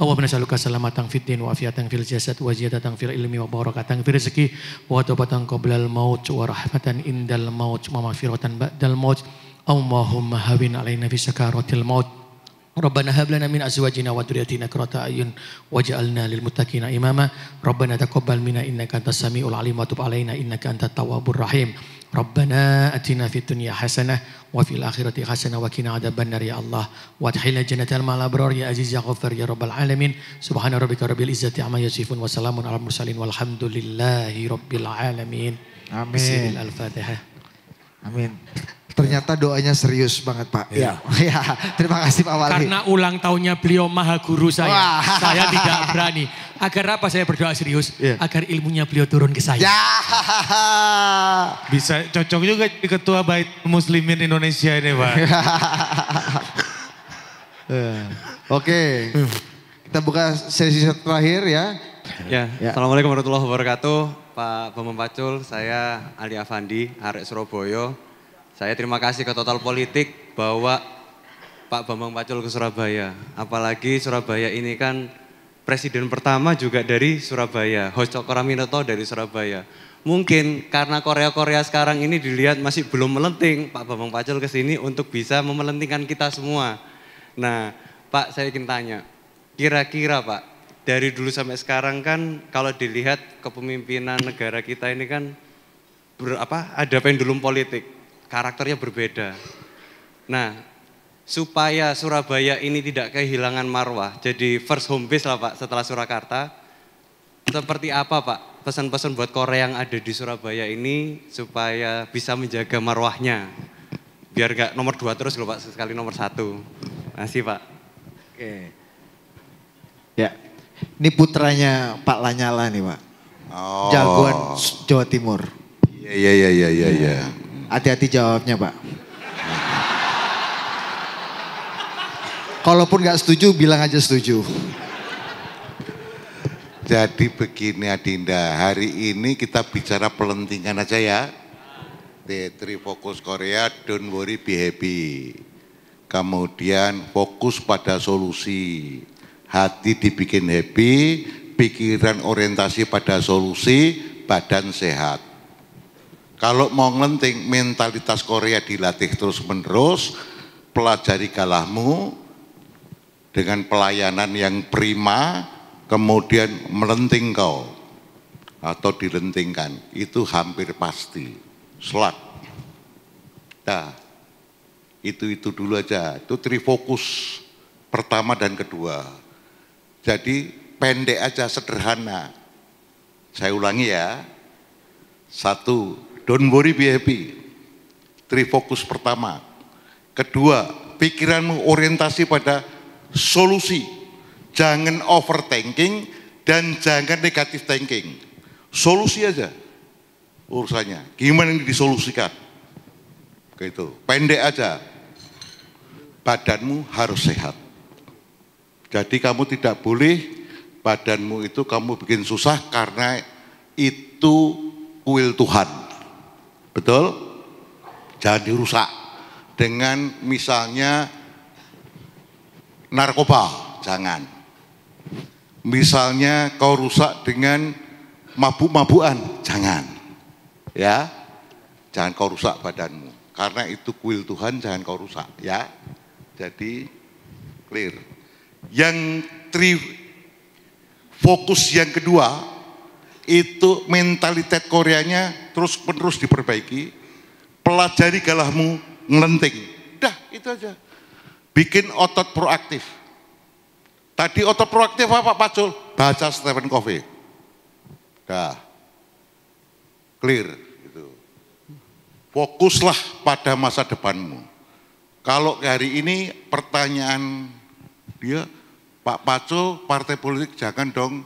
Allah nas'aluka salamatan fid din wa afiatan fil jasad wa ziyadatan fil ilmi wa barakatan fil rizqi wa taubatan qoblal maut wa rahmatan indal maut wa maghfiratan ba'dal maut. Allahumma hawin alaina fi sakaratil maut. ربنا هب لنا من ازواجنا وذرياتنا قرة اعين واجعلنا للمتقين اماما ربنا تقبل منا انك انت السميع العليم وتب علينا انك انت التواب الرحيم ربنا أتنا في الدنيا حسنة وفي الآخرة حسنة وقنا عذاب النار يا الله وادخلنا جنة مع الأبرار يا عزيز يا غفر يا رب العالمين سبحان ربك رب العزة عما يصفون وسلام على المرسلين والحمد لله رب العالمين آمين بسم الفاتحة آمين Ternyata doanya serius banget Pak. Iya. Ya, terima kasih Pak Wali. Karena ulang tahunnya beliau maha guru saya. Saya tidak berani. Agar apa saya berdoa serius? Ya. Agar ilmunya beliau turun ke saya. Ya. Bisa cocok juga di ketua bait muslimin Indonesia ini Pak. Ya. Oke. Kita buka sesi terakhir ya. Ya. ya. Assalamualaikum warahmatullahi wabarakatuh. Pak Pacul, saya Ali Afandi, Arek Surabaya. Saya terima kasih ke Total Politik bahwa Pak Bambang Pacul ke Surabaya. Apalagi Surabaya ini kan presiden pertama juga dari Surabaya. Hoscokora Minoto dari Surabaya. Mungkin karena Korea-Korea sekarang ini dilihat masih belum melenting, Pak Bambang Pacul ke sini untuk bisa memelentingkan kita semua. Nah, Pak saya ingin tanya, kira-kira Pak, dari dulu sampai sekarang kan kalau dilihat kepemimpinan negara kita ini kan berapa ada pendulum politik karakternya berbeda. Nah, supaya Surabaya ini tidak kehilangan marwah, jadi first home base lah Pak setelah Surakarta, seperti apa Pak pesan-pesan buat Korea yang ada di Surabaya ini supaya bisa menjaga marwahnya? Biar gak nomor dua terus loh Pak, sekali nomor satu. Masih Pak. Oke. Ya, ini putranya Pak Lanyala nih Pak. Oh. Jagoan Jawa Timur. Iya, iya, iya, iya, iya. Ya. Hati-hati jawabnya Pak. Kalaupun nggak setuju, bilang aja setuju. Jadi begini Adinda, hari ini kita bicara pelentingan aja ya. Tetri 3 fokus Korea, don't worry be happy. Kemudian fokus pada solusi. Hati dibikin happy, pikiran orientasi pada solusi, badan sehat. Kalau mau ngelenting, mentalitas Korea dilatih terus-menerus, pelajari kalahmu dengan pelayanan yang prima, kemudian melenting kau atau dilentingkan. Itu hampir pasti. Selat. Nah, itu-itu dulu aja. Itu trifokus pertama dan kedua. Jadi pendek aja sederhana. Saya ulangi ya. Satu, Don't worry, be happy. fokus pertama. Kedua, pikiranmu orientasi pada solusi. Jangan overthinking dan jangan negatif thinking. Solusi aja urusannya. Gimana ini disolusikan? Gitu. Pendek aja. Badanmu harus sehat. Jadi kamu tidak boleh badanmu itu kamu bikin susah karena itu kuil Tuhan. Betul? Jangan dirusak dengan misalnya narkoba, jangan. Misalnya kau rusak dengan mabuk mabuan jangan. Ya. Jangan kau rusak badanmu. Karena itu kuil Tuhan jangan kau rusak, ya. Jadi clear. Yang tri fokus yang kedua itu mentalitas Koreanya terus-menerus diperbaiki. Pelajari galahmu ngelenting. Dah, itu aja. Bikin otot proaktif. Tadi otot proaktif apa Pak Pacul? Baca Stephen Covey. Dah. Clear. Gitu. Fokuslah pada masa depanmu. Kalau hari ini pertanyaan dia, Pak Pacul, partai politik jangan dong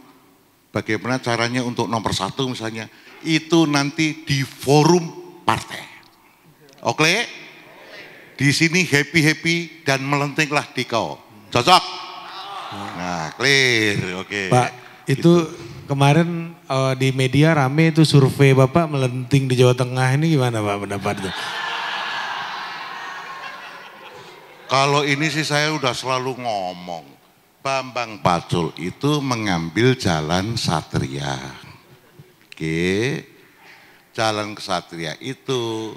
bagaimana caranya untuk nomor satu misalnya, itu nanti di forum partai. Oke? Okay? Di sini happy-happy dan melentinglah di kau. Cocok? Nah, clear. Oke. Okay. Pak, itu gitu. kemarin uh, di media rame itu survei Bapak melenting di Jawa Tengah ini gimana Pak pendapatnya? Kalau ini sih saya udah selalu ngomong Bambang Pacul itu mengambil jalan Satria. Oke. Jalan Kesatria itu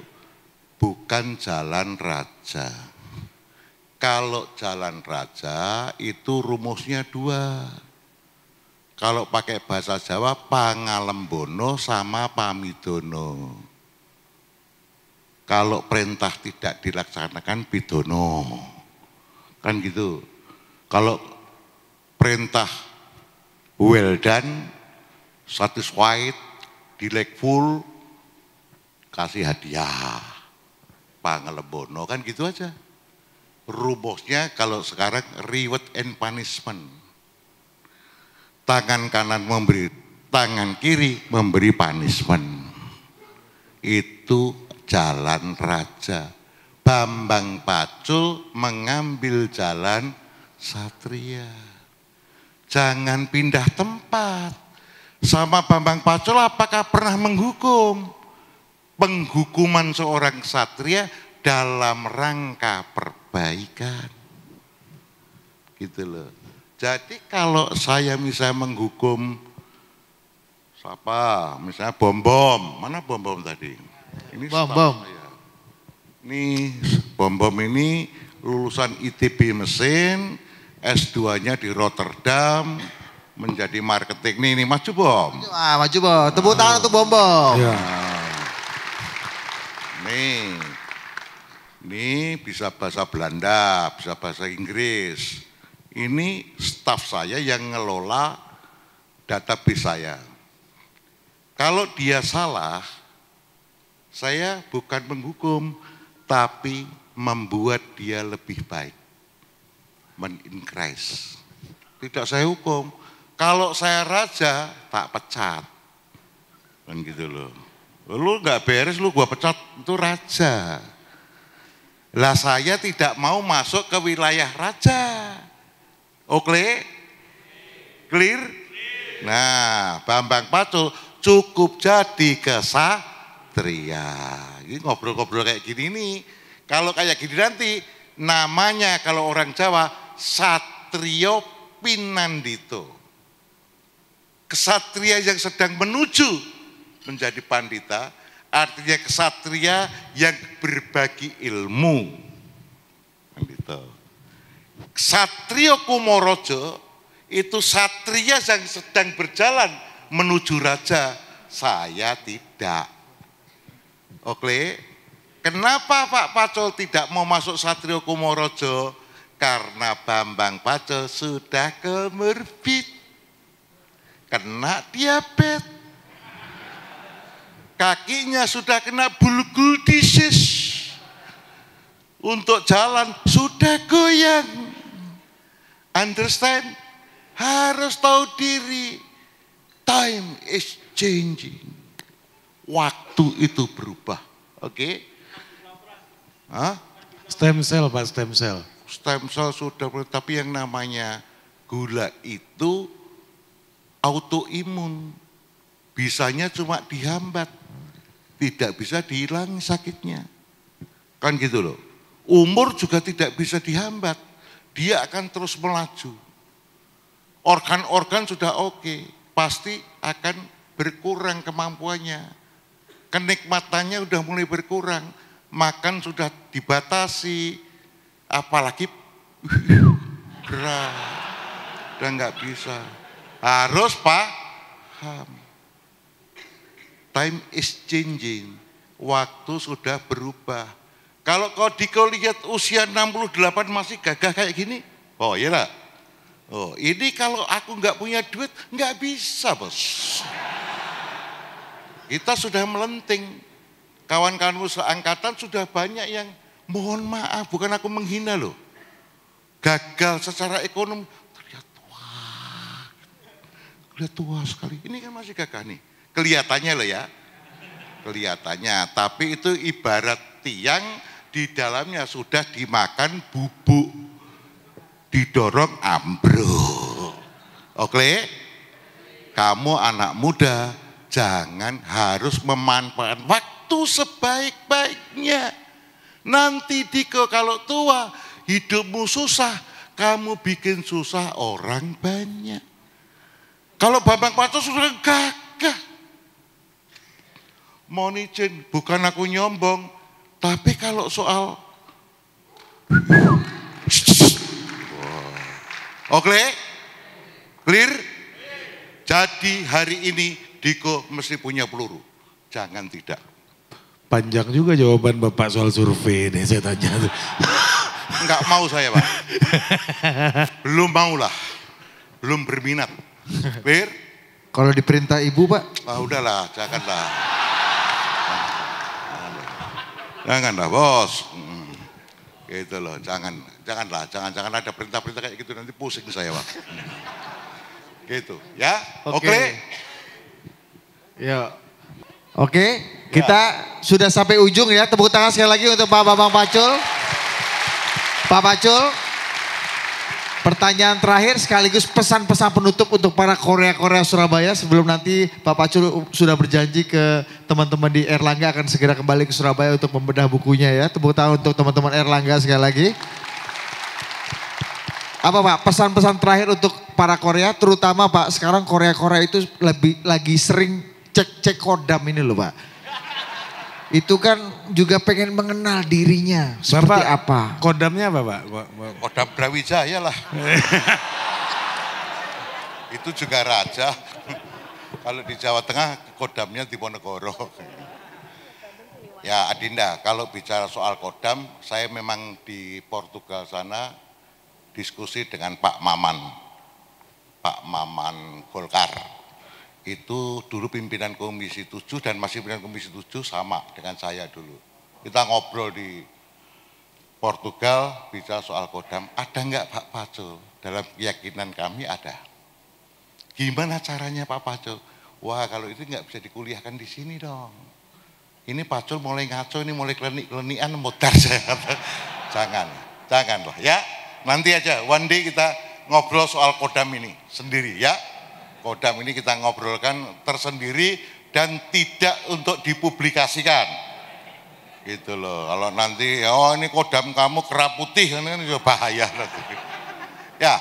bukan jalan raja. Kalau jalan raja itu rumusnya dua. Kalau pakai bahasa Jawa Pangalembono sama Pamidono. Kalau perintah tidak dilaksanakan pidono. Kan gitu. Kalau perintah well done, satisfied, delightful, kasih hadiah. Pangelebono kan gitu aja. Rubuhnya kalau sekarang reward and punishment. Tangan kanan memberi, tangan kiri memberi punishment. Itu jalan raja. Bambang Pacul mengambil jalan satria. Jangan pindah tempat. Sama Bambang Pacul apakah pernah menghukum? Penghukuman seorang satria dalam rangka perbaikan. Gitu loh. Jadi kalau saya misalnya menghukum siapa, misalnya bom bom, mana bom bom tadi? Ini bom bom. Saya. Ini bom bom ini lulusan ITB mesin, S2-nya di Rotterdam menjadi marketing. Nih, ini maju bom. Wah, Mas Jubom. Tepuk tangan untuk bom Ya. Nih. Ini bisa bahasa Belanda, bisa bahasa Inggris. Ini staf saya yang ngelola database saya. Kalau dia salah, saya bukan menghukum, tapi membuat dia lebih baik men in Christ. Tidak saya hukum. Kalau saya raja, tak pecat. Kan gitu loh. Lu nggak beres, lu gua pecat, itu raja. Lah saya tidak mau masuk ke wilayah raja. Oke? Clear? Nah, Bambang Pacul cukup jadi kesatria. Ini ngobrol-ngobrol kayak gini nih. Kalau kayak gini nanti namanya kalau orang Jawa Satrio Pinandito. Kesatria yang sedang menuju menjadi pandita, artinya kesatria yang berbagi ilmu. Pandito. Satrio Kumorojo itu satria yang sedang berjalan menuju raja. Saya tidak. Oke, kenapa Pak Pacul tidak mau masuk Satrio Kumorojo? Karena Bambang Pacul sudah kemerbit. Kena diabetes. Kakinya sudah kena bulgul disease. Untuk jalan sudah goyang. Understand? Harus tahu diri. Time is changing. Waktu itu berubah. Oke? Okay? Stem cell, Pak, stem cell stem cell sudah, tapi yang namanya gula itu autoimun. Bisanya cuma dihambat, tidak bisa dihilang sakitnya. Kan gitu loh. Umur juga tidak bisa dihambat. Dia akan terus melaju. Organ-organ sudah oke, pasti akan berkurang kemampuannya. Kenikmatannya sudah mulai berkurang. Makan sudah dibatasi, Apalagi berat. Dan nggak bisa. Harus paham. Time is changing. Waktu sudah berubah. Kalau kau dikau lihat usia 68 masih gagah kayak gini. Oh iya lah. Oh ini kalau aku nggak punya duit nggak bisa bos. Kita sudah melenting. Kawan-kawanmu seangkatan sudah banyak yang Mohon maaf, bukan aku menghina loh. Gagal secara ekonomi. Terlihat tua. Terlihat tua sekali. Ini kan masih gagah nih. Kelihatannya loh ya. Kelihatannya. Tapi itu ibarat tiang di dalamnya sudah dimakan bubuk. Didorong ambruk. Oke? Kamu anak muda, jangan harus memanfaatkan waktu sebaik-baiknya Nanti Diko kalau tua, hidupmu susah, kamu bikin susah orang banyak. Kalau Bambang Pato sudah gagah. Monicin, bukan aku nyombong, tapi kalau soal Oke? Clear? Jadi hari ini Diko mesti punya peluru. Jangan tidak. Panjang juga jawaban Bapak soal survei ini saya tanya. Enggak mau saya Pak. Belum mau lah. Belum berminat. Bir? Kalau diperintah ibu Pak? Ah udahlah, janganlah. Janganlah bos. Hmm. Gitu loh, jangan. Janganlah, jangan, jangan ada perintah-perintah kayak gitu nanti pusing saya Pak. Gitu, ya? Oke. Okay. okay? Ya. Oke. Okay. Kita ya. sudah sampai ujung ya. Tepuk tangan sekali lagi untuk Pak Bambang Pacul. Pak Pacul, pertanyaan terakhir sekaligus pesan-pesan penutup untuk para Korea-Korea Surabaya sebelum nanti Pak Pacul sudah berjanji ke teman-teman di Erlangga akan segera kembali ke Surabaya untuk membedah bukunya ya. Tepuk tangan untuk teman-teman Erlangga sekali lagi. Apa Pak, pesan-pesan terakhir untuk para Korea, terutama Pak sekarang Korea-Korea itu lebih lagi sering cek-cek kodam ini loh Pak itu kan juga pengen mengenal dirinya Bapak, apa. Kodamnya apa Pak? Kodam Brawijaya lah. itu juga raja. kalau di Jawa Tengah kodamnya di Ponegoro. ya Adinda, kalau bicara soal kodam, saya memang di Portugal sana diskusi dengan Pak Maman. Pak Maman Golkar itu dulu pimpinan Komisi 7 dan masih pimpinan Komisi 7 sama dengan saya dulu. Kita ngobrol di Portugal bicara soal kodam, ada nggak Pak Paco? Dalam keyakinan kami ada. Gimana caranya Pak Paco? Wah kalau itu nggak bisa dikuliahkan di sini dong. Ini Paco mulai ngaco, ini mulai klenik-klenikan, saya jangan, Jangan, lah ya. Nanti aja, one day kita ngobrol soal kodam ini sendiri ya. Kodam ini kita ngobrolkan tersendiri dan tidak untuk dipublikasikan. Gitu loh. Kalau nanti oh ini kodam kamu kerap putih ini kan juga bahaya nanti. Ya.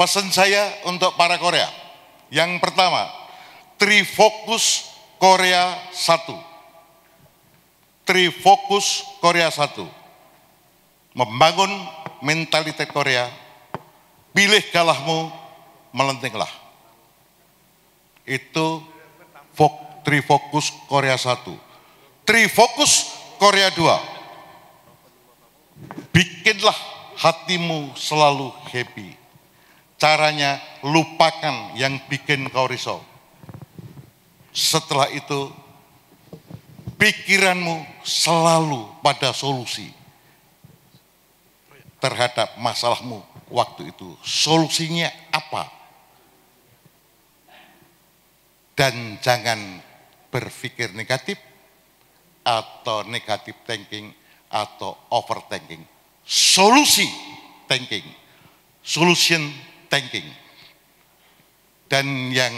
Pesan saya untuk para Korea. Yang pertama, Trifokus Korea 1. Trifokus Korea 1. Membangun mentalitas Korea. Pilih kalahmu, melentinglah itu Trifokus Korea 1. Trifokus Korea 2. Bikinlah hatimu selalu happy. Caranya lupakan yang bikin kau risau. Setelah itu pikiranmu selalu pada solusi terhadap masalahmu waktu itu. Solusinya apa? Dan jangan berpikir negatif atau negatif thinking atau overthinking. Solusi thinking. Solution thinking. Dan yang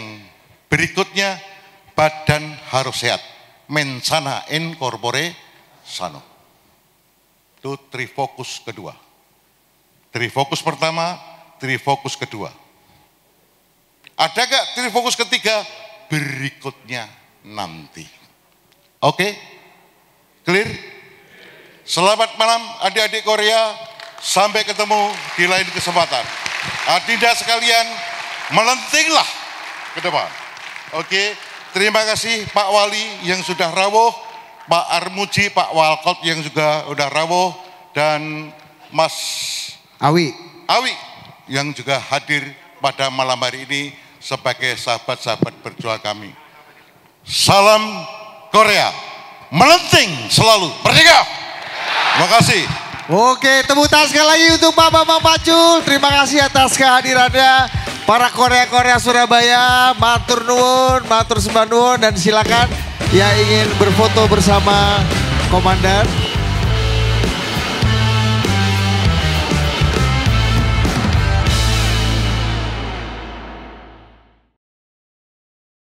berikutnya badan harus sehat. Mensana in sano. Itu trifokus kedua. Trifokus pertama, trifokus kedua. Ada gak trifokus ketiga? berikutnya nanti. Oke? Clear? Selamat malam adik-adik Korea. Sampai ketemu di lain kesempatan. Adinda sekalian, melentinglah ke depan. Oke, terima kasih Pak Wali yang sudah rawuh, Pak Armuji, Pak Walkot yang juga sudah rawuh, dan Mas Awi. Awi yang juga hadir pada malam hari ini sebagai sahabat-sahabat berjuang kami. Salam Korea, melenting selalu, merdeka. Terima kasih. Oke, tepuk tangan sekali lagi untuk Bapak-Bapak Pacul. Terima kasih atas kehadirannya. Para Korea-Korea Surabaya, matur nuwun, matur sembah Dan silakan yang ingin berfoto bersama komandan.